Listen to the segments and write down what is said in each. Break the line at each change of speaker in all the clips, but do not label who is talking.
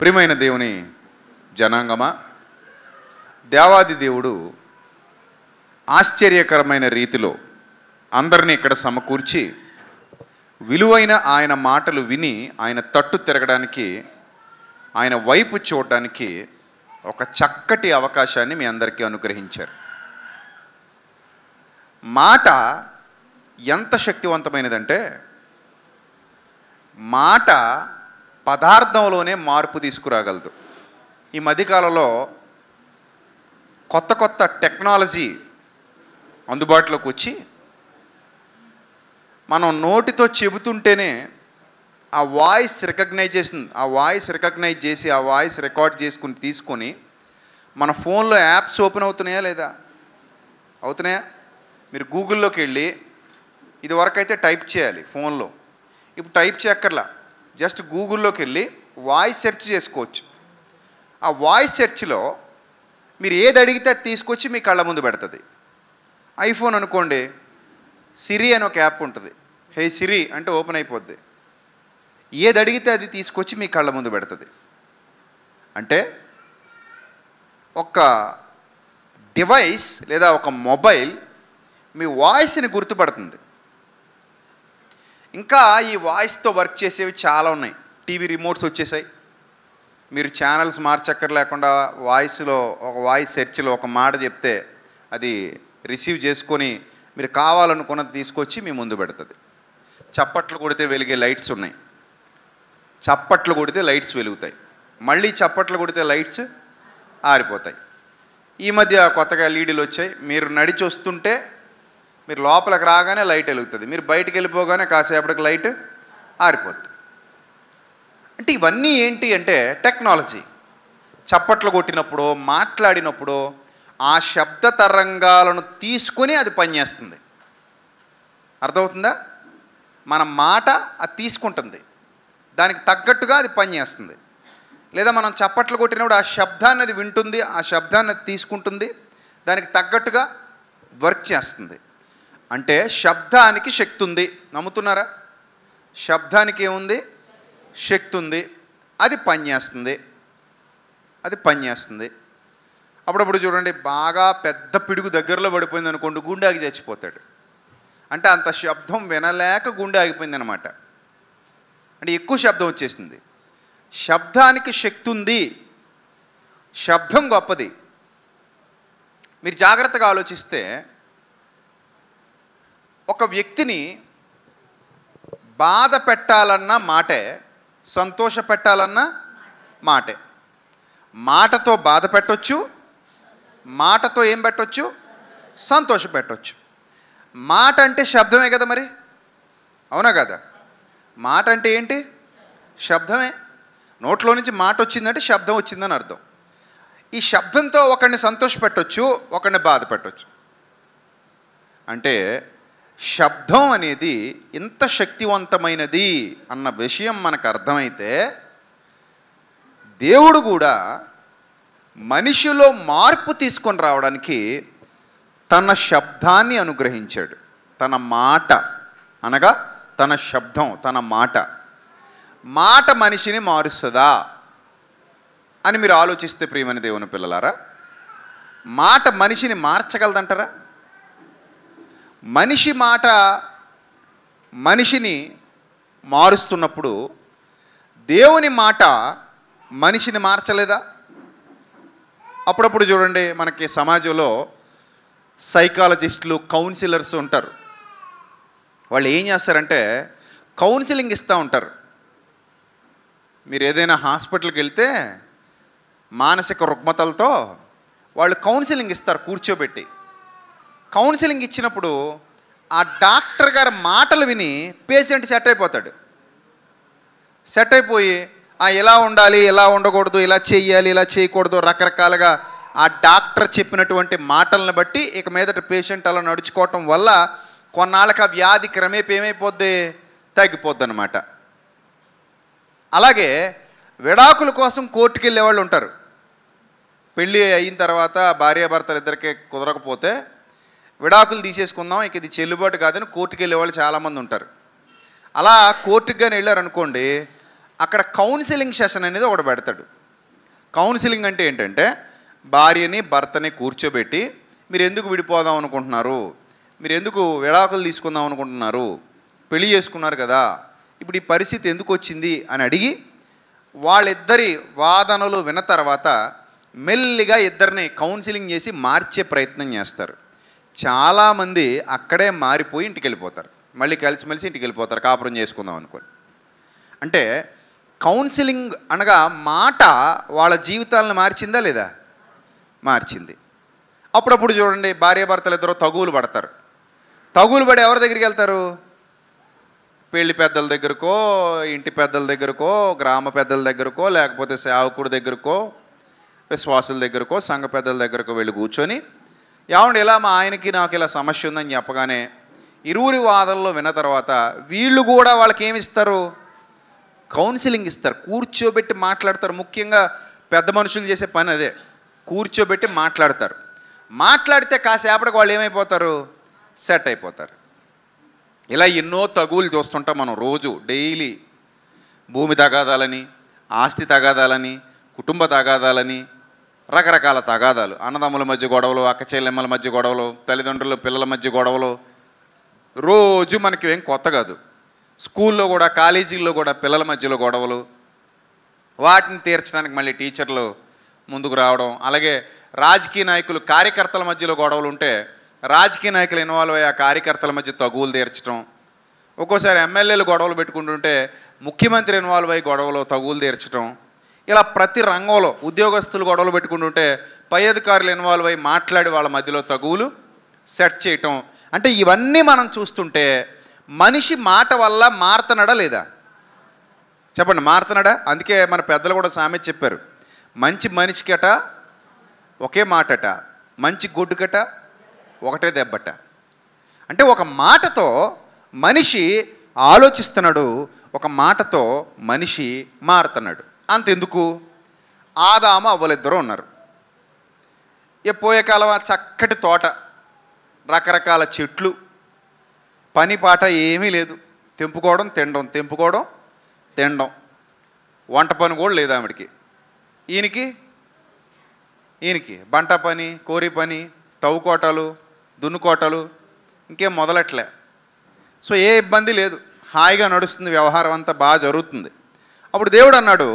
ప్రియమైన దేవుని జనాంగమా దేవాది దేవుడు ఆశ్చర్యకరమైన రీతిలో అందరినీ ఇక్కడ సమకూర్చి విలువైన ఆయన మాటలు విని ఆయన తట్టు తిరగడానికి ఆయన వైపు చూడడానికి ఒక చక్కటి అవకాశాన్ని మీ అందరికీ అనుగ్రహించారు మాట ఎంత శక్తివంతమైనదంటే మాట పదార్థంలోనే మార్పు తీసుకురాగలదు ఈ మధ్యకాలంలో కొత్త కొత్త టెక్నాలజీ అందుబాటులోకి వచ్చి మనం నోటితో చెబుతుంటేనే ఆ వాయిస్ రికగ్నైజేషన్ ఆ వాయిస్ రికగ్నైజ్ చేసి ఆ వాయిస్ రికార్డ్ చేసుకుని తీసుకొని మన ఫోన్లో యాప్స్ ఓపెన్ అవుతున్నాయా లేదా అవుతున్నాయా మీరు గూగుల్లోకి వెళ్ళి ఇదివరకైతే టైప్ చేయాలి ఫోన్లో ఇప్పుడు టైప్ చేయక్కర్లా జస్ట్ గూగుల్లోకి వెళ్ళి వాయిస్ సెర్చ్ చేసుకోవచ్చు ఆ వాయిస్ సెర్చ్లో మీరు ఏది అడిగితే అది తీసుకొచ్చి మీ కళ్ళ ముందు పెడుతుంది ఐఫోన్ అనుకోండి సిరి అని ఒక యాప్ ఉంటుంది హే సిరి అంటే ఓపెన్ అయిపోద్ది ఏది అడిగితే అది తీసుకొచ్చి మీ కళ్ళ ముందు పెడుతుంది అంటే ఒక డివైస్ లేదా ఒక మొబైల్ మీ వాయిస్ని గుర్తుపడుతుంది ఇంకా ఈ వాయిస్తో వర్క్ చేసేవి చాలా ఉన్నాయి టీవీ రిమోట్స్ వచ్చేసాయి మీరు ఛానల్స్ మార్చక్కర్ లేకుండా వాయిస్లో ఒక వాయిస్ సెర్చ్లో ఒక మాట చెప్తే అది రిసీవ్ చేసుకొని మీరు కావాలనుకున్నది తీసుకొచ్చి మీ ముందు పెడుతుంది చప్పట్లు కొడితే వెలిగే లైట్స్ ఉన్నాయి చప్పట్లు కొడితే లైట్స్ వెలుగుతాయి మళ్ళీ చప్పట్లు కొడితే లైట్స్ ఆరిపోతాయి ఈ మధ్య కొత్తగా లీడీలు వచ్చాయి మీరు నడిచి వస్తుంటే మీరు లోపలికి రాగానే లైట్ వెలుగుతుంది మీరు బయటికి వెళ్ళిపోగానే కాసేపటికి లైట్ ఆరిపోతుంది అంటే ఇవన్నీ ఏంటి అంటే టెక్నాలజీ చప్పట్లు కొట్టినప్పుడు మాట్లాడినప్పుడు ఆ శబ్ద తరంగాలను తీసుకొని అది పనిచేస్తుంది అర్థమవుతుందా మన మాట అది తీసుకుంటుంది దానికి తగ్గట్టుగా అది పనిచేస్తుంది లేదా మనం చప్పట్లు కొట్టినప్పుడు ఆ శబ్దాన్ని అది వింటుంది ఆ శబ్దాన్ని అది తీసుకుంటుంది దానికి తగ్గట్టుగా వర్క్ చేస్తుంది అంటే శబ్దానికి శక్తి ఉంది నమ్ముతున్నారా శబ్దానికి ఏముంది శక్తి ఉంది అది పనిచేస్తుంది అది పనిచేస్తుంది అప్పుడప్పుడు చూడండి బాగా పెద్ద పిడుగు దగ్గరలో పడిపోయింది అనుకోండి గుండె ఆగి చచ్చిపోతాడు అంటే అంత శబ్దం వినలేక గుండె ఆగిపోయింది అనమాట అంటే ఎక్కువ శబ్దం వచ్చేసింది శబ్దానికి శక్తి ఉంది శబ్దం గొప్పది మీరు జాగ్రత్తగా ఆలోచిస్తే ఒక వ్యక్తిని బాధ పెట్టాలన్న మాటే సంతోష పెట్టాలన్న మాటే మాటతో బాధ పెట్టొచ్చు మాటతో ఏం పెట్టొచ్చు సంతోష పెట్టొచ్చు మాట అంటే శబ్దమే కదా మరి అవునా కదా మాట అంటే ఏంటి శబ్దమే నోట్లో నుంచి మాట వచ్చిందంటే శబ్దం వచ్చిందని అర్థం ఈ శబ్దంతో ఒకరిని సంతోష పెట్టొచ్చు ఒకరిని బాధ పెట్టొచ్చు అంటే శబ్దం అనేది ఇంత శక్తివంతమైనది అన్న విషయం మనకు అర్థమైతే దేవుడు కూడా మనిషిలో మార్పు తీసుకొని రావడానికి తన శబ్దాన్ని అనుగ్రహించాడు తన మాట అనగా తన శబ్దం తన మాట మాట మనిషిని మారుస్తుందా అని మీరు ఆలోచిస్తే ప్రియమని దేవుని పిల్లలారా మాట మనిషిని మార్చగలదంటారా మనిషి మాట మనిషిని మారుస్తున్నప్పుడు దేవుని మాట మనిషిని మార్చలేదా అప్పుడప్పుడు చూడండి మనకి సమాజంలో సైకాలజిస్టులు కౌన్సిలర్స్ ఉంటారు వాళ్ళు ఏం చేస్తారంటే కౌన్సిలింగ్ ఇస్తూ ఉంటారు మీరు ఏదైనా హాస్పిటల్కి వెళ్తే మానసిక రుగ్మతలతో వాళ్ళు కౌన్సిలింగ్ ఇస్తారు కూర్చోబెట్టి కౌన్సిలింగ్ ఇచ్చినప్పుడు ఆ డాక్టర్ గారి మాటలు విని పేషెంట్ సెట్ అయిపోతాడు సెట్ అయిపోయి ఆ ఎలా ఉండాలి ఎలా ఉండకూడదు ఇలా చేయాలి ఇలా చేయకూడదు రకరకాలుగా ఆ డాక్టర్ చెప్పినటువంటి మాటలను బట్టి ఇక మీదట పేషెంట్ అలా నడుచుకోవటం వల్ల కొన్నాళ్ళకి ఆ వ్యాధి క్రమేపీ ఏమైపోద్ది తగ్గిపోద్ది అనమాట అలాగే విడాకుల కోసం కోర్టుకి వెళ్ళే వాళ్ళు ఉంటారు పెళ్ళి అయిన తర్వాత భార్యాభర్తలు ఇద్దరికి కుదరకపోతే విడాకులు తీసేసుకుందాం ఇక ఇది చెల్లుబాటు కాదని కోర్టుకి వెళ్ళే వాళ్ళు చాలామంది ఉంటారు అలా కోర్టుకి కానీ వెళ్ళారనుకోండి అక్కడ కౌన్సిలింగ్ సెషన్ అనేది ఒకటి పెడతాడు కౌన్సిలింగ్ అంటే ఏంటంటే భార్యని భర్తని కూర్చోబెట్టి మీరు ఎందుకు విడిపోదాం అనుకుంటున్నారు మీరు ఎందుకు విడాకులు తీసుకుందాం అనుకుంటున్నారు పెళ్లి చేసుకున్నారు కదా ఇప్పుడు ఈ పరిస్థితి ఎందుకు వచ్చింది అని అడిగి వాళ్ళిద్దరి వాదనలు విన్న తర్వాత మెల్లిగా ఇద్దరిని కౌన్సిలింగ్ చేసి మార్చే ప్రయత్నం చేస్తారు చాలామంది అక్కడే మారిపోయి ఇంటికి వెళ్ళిపోతారు మళ్ళీ కలిసిమెలిసి ఇంటికి వెళ్ళిపోతారు కాపురం చేసుకుందాం అనుకోని అంటే కౌన్సిలింగ్ అనగా మాట వాళ్ళ జీవితాలను మార్చిందా లేదా మార్చింది అప్పుడప్పుడు చూడండి భార్యాభర్తలు ఇద్దరు తగువులు పడతారు తగులు పడి ఎవరి దగ్గరికి వెళ్తారు పెళ్లి పెద్దల దగ్గరకో ఇంటి పెద్దల దగ్గరకో గ్రామ పెద్దల దగ్గరకో లేకపోతే సేవకుడి దగ్గరకో విశ్వాసుల దగ్గరకో సంఘ పెద్దల దగ్గరకో వెళ్ళి కూర్చొని ఏమండి ఇలా మా ఆయనకి నాకు ఇలా సమస్య ఉందని చెప్పగానే ఇరువురి వాదనలో విన్న తర్వాత వీళ్ళు కూడా వాళ్ళకి ఏమి ఇస్తారు కౌన్సిలింగ్ ఇస్తారు కూర్చోబెట్టి మాట్లాడతారు ముఖ్యంగా పెద్ద మనుషులు చేసే పని అదే కూర్చోబెట్టి మాట్లాడతారు మాట్లాడితే కాసేపటికి వాళ్ళు ఏమైపోతారు సెట్ అయిపోతారు ఇలా ఎన్నో తగువులు చూస్తుంటాం మనం రోజు డైలీ భూమి తగాదాలని ఆస్తి తగాదాలని కుటుంబ తగాదాలని రకరకాల తగాదాలు అన్నదమ్ముల మధ్య గొడవలు అక్క చెల్లెమ్మల మధ్య గొడవలు తల్లిదండ్రులు పిల్లల మధ్య గొడవలు రోజు మనకి ఏం కొత్త కాదు స్కూల్లో కూడా కాలేజీల్లో కూడా పిల్లల మధ్యలో గొడవలు వాటిని తీర్చడానికి మళ్ళీ టీచర్లు ముందుకు రావడం అలాగే రాజకీయ నాయకులు కార్యకర్తల మధ్యలో గొడవలు ఉంటే రాజకీయ నాయకులు ఇన్వాల్వ్ అయ్యే కార్యకర్తల మధ్య తగువులు తీర్చడం ఒక్కోసారి ఎమ్మెల్యేలు గొడవలు పెట్టుకుంటుంటే ముఖ్యమంత్రి ఇన్వాల్వ్ అయ్యి గొడవలు తగువులు తీర్చడం ఇలా ప్రతి రంగంలో ఉద్యోగస్తులు గొడవలు పెట్టుకుంటుంటే పై అధికారులు ఇన్వాల్వ్ అయ్యి మాట్లాడి వాళ్ళ మధ్యలో తగువులు సెట్ చేయటం అంటే ఇవన్నీ మనం చూస్తుంటే మనిషి మాట వల్ల మారుతున్నాడా లేదా చెప్పండి మారుతున్నాడా అందుకే మన పెద్దలు కూడా సామె చెప్పారు మంచి మనిషికట ఒకే మాటట మంచి గొడ్డుకట ఒకటే దెబ్బట అంటే ఒక మాటతో మనిషి ఆలోచిస్తున్నాడు ఒక మాటతో మనిషి మారుతున్నాడు అంతెందుకు ఆదామ అవ్వలిద్దరూ ఉన్నారు ఏ పోయే కాలం చక్కటి తోట రకరకాల చెట్లు పని పాట ఏమీ లేదు తెంపుకోవడం తినడం తెంపుకోవడం తినడం వంట పని కూడా లేదు ఆవిడికి ఈయనకి ఈయనకి బంట పని కోరి పని తవ్వుకోటలు దున్నుకోటలు ఇంకేం మొదలట్లే సో ఏ ఇబ్బంది లేదు హాయిగా నడుస్తుంది వ్యవహారం అంతా బాగా జరుగుతుంది అప్పుడు దేవుడు అన్నాడు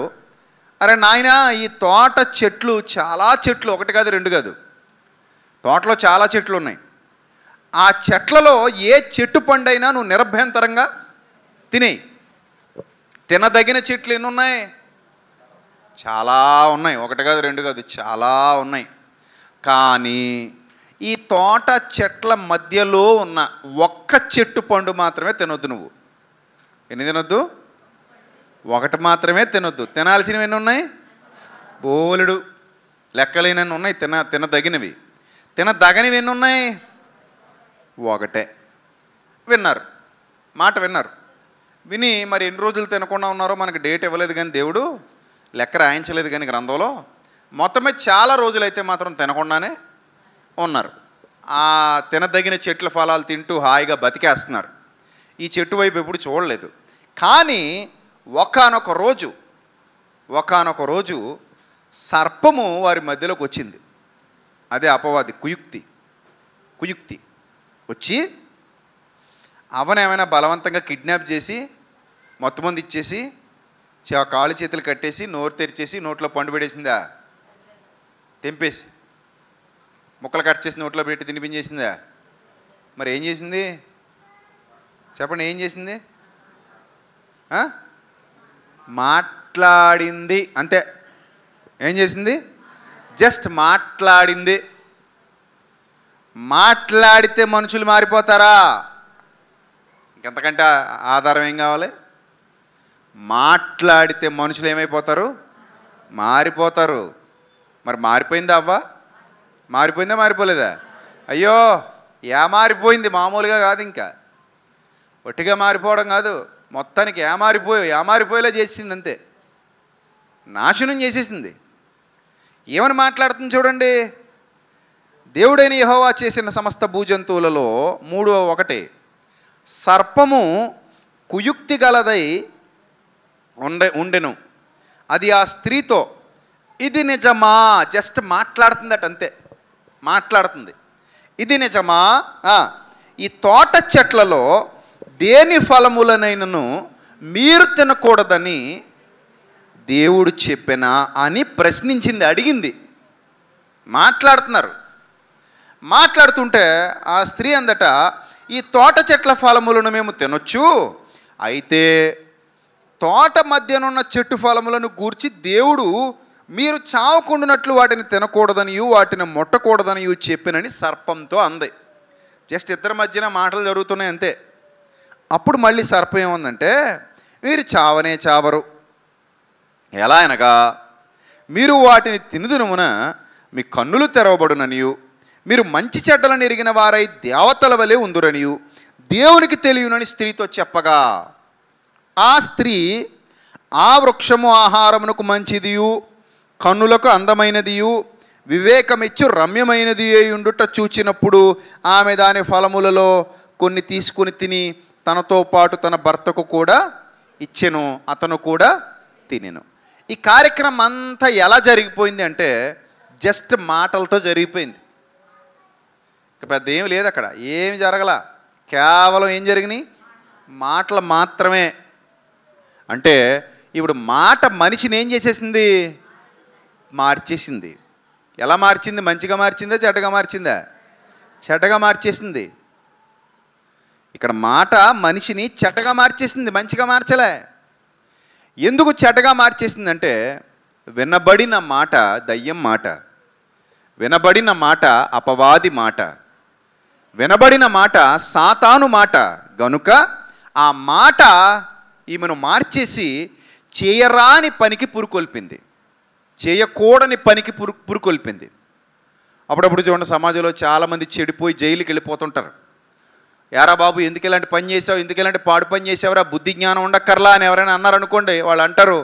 అరే నాయన ఈ తోట చెట్లు చాలా చెట్లు ఒకటి కాదు రెండు కాదు తోటలో చాలా చెట్లు ఉన్నాయి ఆ చెట్లలో ఏ చెట్టు పండైనా నువ్వు నిరభ్యంతరంగా తినేయి తినదగిన చెట్లు ఎన్ని ఉన్నాయి చాలా ఉన్నాయి ఒకటి కాదు రెండు కాదు చాలా ఉన్నాయి కానీ ఈ తోట చెట్ల మధ్యలో ఉన్న ఒక్క చెట్టు పండు మాత్రమే తినొద్దు నువ్వు ఎన్ని తినొద్దు ఒకటి మాత్రమే తినొద్దు తినాల్సినవి ఎన్ని ఉన్నాయి బోలెడు లెక్కలేనన్ని ఉన్నాయి తిన తినదగినవి తినదగనివి ఎన్ని ఉన్నాయి ఒకటే విన్నారు మాట విన్నారు విని మరి ఎన్ని రోజులు తినకుండా ఉన్నారో మనకు డేట్ ఇవ్వలేదు కానీ దేవుడు లెక్క రాయించలేదు కానీ గ్రంథంలో మొత్తమే చాలా రోజులైతే మాత్రం తినకుండానే ఉన్నారు ఆ తినదగిన చెట్ల ఫలాలు తింటూ హాయిగా బతికేస్తున్నారు ఈ చెట్టు వైపు ఎప్పుడు చూడలేదు కానీ ఒకనొక రోజు ఒకనొక రోజు సర్పము వారి మధ్యలోకి వచ్చింది అదే అపవాది కుయుక్తి కుయుక్తి వచ్చి అవనేమైనా బలవంతంగా కిడ్నాప్ చేసి మొత్తం మంది ఇచ్చేసి కాళ్ళు చేతులు కట్టేసి నోరు తెరిచేసి నోట్లో పండు పెట్టేసిందా తెంపేసి ముక్కలు కట్ చేసి నోట్లో పెట్టి తినిపించేసిందా మరి ఏం చేసింది చెప్పండి ఏం చేసింది మాట్లాడింది అంతే ఏం చేసింది జస్ట్ మాట్లాడింది మాట్లాడితే మనుషులు మారిపోతారా ఇంకెంతకంటే ఆధారం ఏం కావాలి మాట్లాడితే మనుషులు ఏమైపోతారు మారిపోతారు మరి మారిపోయిందా అవ్వ మారిపోయిందా మారిపోలేదా అయ్యో ఏ మారిపోయింది మామూలుగా కాదు ఇంకా ఒట్టిగా మారిపోవడం కాదు మొత్తానికి ఏమారిపోయి ఏమారిపోయేలా చేసింది అంతే నాశనం చేసేసింది ఏమని మాట్లాడుతుంది చూడండి దేవుడైన యహోవా చేసిన సమస్త భూజంతువులలో మూడవ ఒకటి సర్పము కుయుక్తి గలదై ఉండ ఉండెను అది ఆ స్త్రీతో ఇది నిజమా జస్ట్ మాట్లాడుతుందట అంతే మాట్లాడుతుంది ఇది నిజమా ఈ తోట చెట్లలో దేని ఫలములనైనను మీరు తినకూడదని దేవుడు చెప్పినా అని ప్రశ్నించింది అడిగింది మాట్లాడుతున్నారు మాట్లాడుతుంటే ఆ స్త్రీ అందట ఈ తోట చెట్ల ఫలములను మేము తినొచ్చు అయితే తోట మధ్యనున్న చెట్టు ఫలములను గూర్చి దేవుడు మీరు చావకుండునట్లు వాటిని తినకూడదనియు వాటిని ముట్టకూడదనియు చెప్పినని సర్పంతో అంది జస్ట్ ఇద్దరి మధ్యన మాటలు జరుగుతున్నాయి అంతే అప్పుడు మళ్ళీ సర్పం ఏముందంటే వీరు చావనే చావరు ఎలా అనగా మీరు వాటిని తినుదునమున మీ కన్నులు తెరవబడుననియు మీరు మంచి చెడ్డలను ఎరిగిన వారై దేవతల వలె ఉందురనియు దేవునికి తెలియనని స్త్రీతో చెప్పగా ఆ స్త్రీ ఆ వృక్షము ఆహారమునకు మంచిదియు కన్నులకు అందమైనదియు వివేకమిచ్చు రమ్యమైనది ఉండుట చూచినప్పుడు ఆమె దాని ఫలములలో కొన్ని తీసుకుని తిని తనతో పాటు తన భర్తకు కూడా ఇచ్చెను అతను కూడా తినెను ఈ కార్యక్రమం అంతా ఎలా జరిగిపోయింది అంటే జస్ట్ మాటలతో జరిగిపోయింది పెద్ద ఏం లేదు అక్కడ ఏం జరగల కేవలం ఏం జరిగినాయి మాటలు మాత్రమే అంటే ఇప్పుడు మాట మనిషిని ఏం చేసేసింది మార్చేసింది ఎలా మార్చింది మంచిగా మార్చిందా చెడ్డగా మార్చిందా చెడ్డగా మార్చేసింది ఇక్కడ మాట మనిషిని చెడ్డగా మార్చేసింది మంచిగా మార్చలే ఎందుకు చెడ్డగా మార్చేసిందంటే వినబడిన మాట దయ్యం మాట వినబడిన మాట అపవాది మాట వినబడిన మాట సాతాను మాట గనుక ఆ మాట ఈమెను మార్చేసి చేయరాని పనికి పురుకొల్పింది చేయకూడని పనికి పురు పురుకొల్పింది అప్పుడప్పుడు చూడండి సమాజంలో చాలామంది చెడిపోయి జైలుకి వెళ్ళిపోతుంటారు యారా బాబు ఎందుకు ఇలాంటి పని చేసావు ఎందుకు ఇలాంటి పాడు పని చేసావురా బుద్ధి జ్ఞానం ఉండక్కర్లా అని ఎవరైనా అన్నారనుకోండి వాళ్ళు అంటారు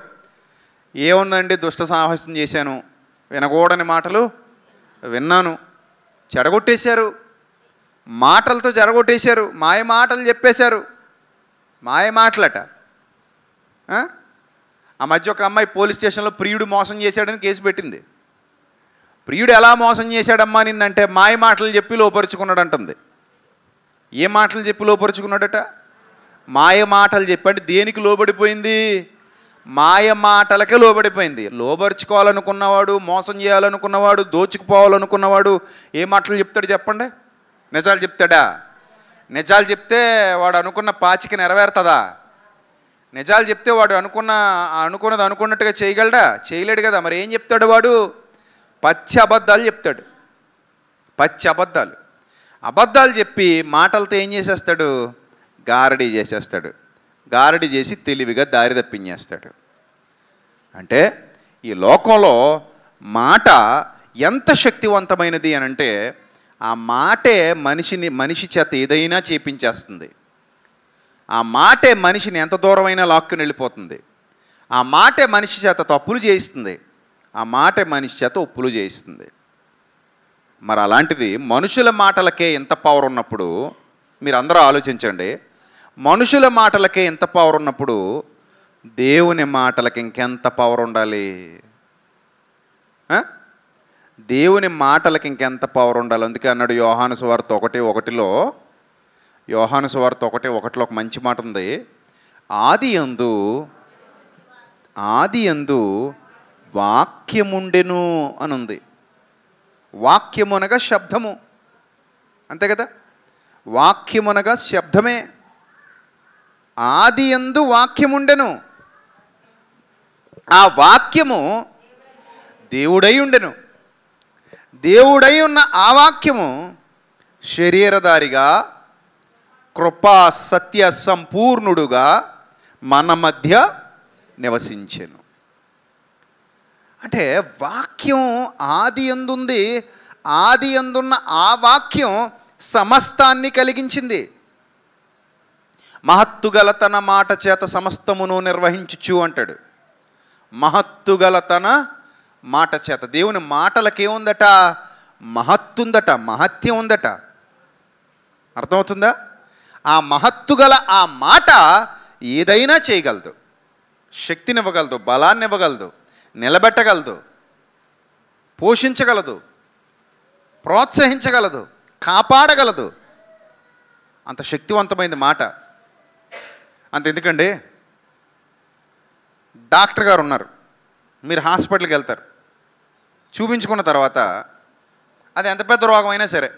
ఏముందండి దుష్ట సాహసం చేశాను వినకూడని మాటలు విన్నాను చెడగొట్టేశారు మాటలతో జరగొట్టేశారు మాయ మాటలు చెప్పేశారు మాయ మాటలట ఆ మధ్య ఒక అమ్మాయి పోలీస్ స్టేషన్లో ప్రియుడు మోసం చేశాడని కేసు పెట్టింది ప్రియుడు ఎలా మోసం చేశాడమ్మా నిన్నంటే మాయ మాటలు చెప్పి లోపరుచుకున్నాడు అంటుంది ఏ మాటలు చెప్పి లోపరుచుకున్నాడట మాయ మాటలు చెప్పండి దేనికి లోబడిపోయింది మాయ మాటలకే లోబడిపోయింది లోబరుచుకోవాలనుకున్నవాడు మోసం చేయాలనుకున్నవాడు దోచుకుపోవాలనుకున్నవాడు ఏ మాటలు చెప్తాడు చెప్పండి నిజాలు చెప్తాడా నిజాలు చెప్తే వాడు అనుకున్న పాచిక నెరవేరుతుందా నిజాలు చెప్తే వాడు అనుకున్న అనుకున్నది అనుకున్నట్టుగా చేయగలడా చేయలేడు కదా మరి ఏం చెప్తాడు వాడు పచ్చి అబద్ధాలు చెప్తాడు పచ్చి అబద్ధాలు అబద్ధాలు చెప్పి మాటలతో ఏం చేసేస్తాడు గారడీ చేసేస్తాడు గారడీ చేసి తెలివిగా దారి తప్పించేస్తాడు అంటే ఈ లోకంలో మాట ఎంత శక్తివంతమైనది అని అంటే ఆ మాటే మనిషిని మనిషి చేత ఏదైనా చేపించేస్తుంది ఆ మాటే మనిషిని ఎంత దూరమైనా లాక్కుని వెళ్ళిపోతుంది ఆ మాటే మనిషి చేత తప్పులు చేయిస్తుంది ఆ మాటే మనిషి చేత ఉప్పులు చేయిస్తుంది మరి అలాంటిది మనుషుల మాటలకే ఎంత పవర్ ఉన్నప్పుడు మీరు అందరూ ఆలోచించండి మనుషుల మాటలకే ఎంత పవర్ ఉన్నప్పుడు దేవుని మాటలకి ఇంకెంత పవర్ ఉండాలి దేవుని మాటలకి ఇంకెంత పవర్ ఉండాలి అందుకే అన్నాడు యోహాను సువార్త ఒకటి ఒకటిలో యోహాను సువార్త ఒకటి ఒకటిలో ఒక మంచి మాట ఉంది ఆది ఎందు ఆది ఎందు వాక్యముండెను అని ఉంది వాక్యమునగా శబ్దము అంతే కదా వాక్యమునగా శబ్దమే ఆది ఎందు వాక్యముండెను ఆ వాక్యము దేవుడై ఉండెను దేవుడై ఉన్న ఆ వాక్యము శరీరధారిగా కృపా సత్య సంపూర్ణుడుగా మన మధ్య నివసించెను అంటే వాక్యం ఆది ఎందుంది ఆది ఎందున్న ఆ వాక్యం సమస్తాన్ని కలిగించింది మహత్తుగల తన మాట చేత సమస్తమును నిర్వహించుచు అంటాడు మహత్తుగల తన మాట చేత దేవుని మాటలకేముందట మహత్తుందట మహత్యం ఉందట అర్థమవుతుందా ఆ మహత్తుగల ఆ మాట ఏదైనా చేయగలదు శక్తినివ్వగలదు బలాన్ని ఇవ్వగలదు నిలబెట్టగలదు పోషించగలదు ప్రోత్సహించగలదు కాపాడగలదు అంత శక్తివంతమైంది మాట అంత ఎందుకండి డాక్టర్ గారు ఉన్నారు మీరు హాస్పిటల్కి వెళ్తారు చూపించుకున్న తర్వాత అది ఎంత పెద్ద రోగమైనా సరే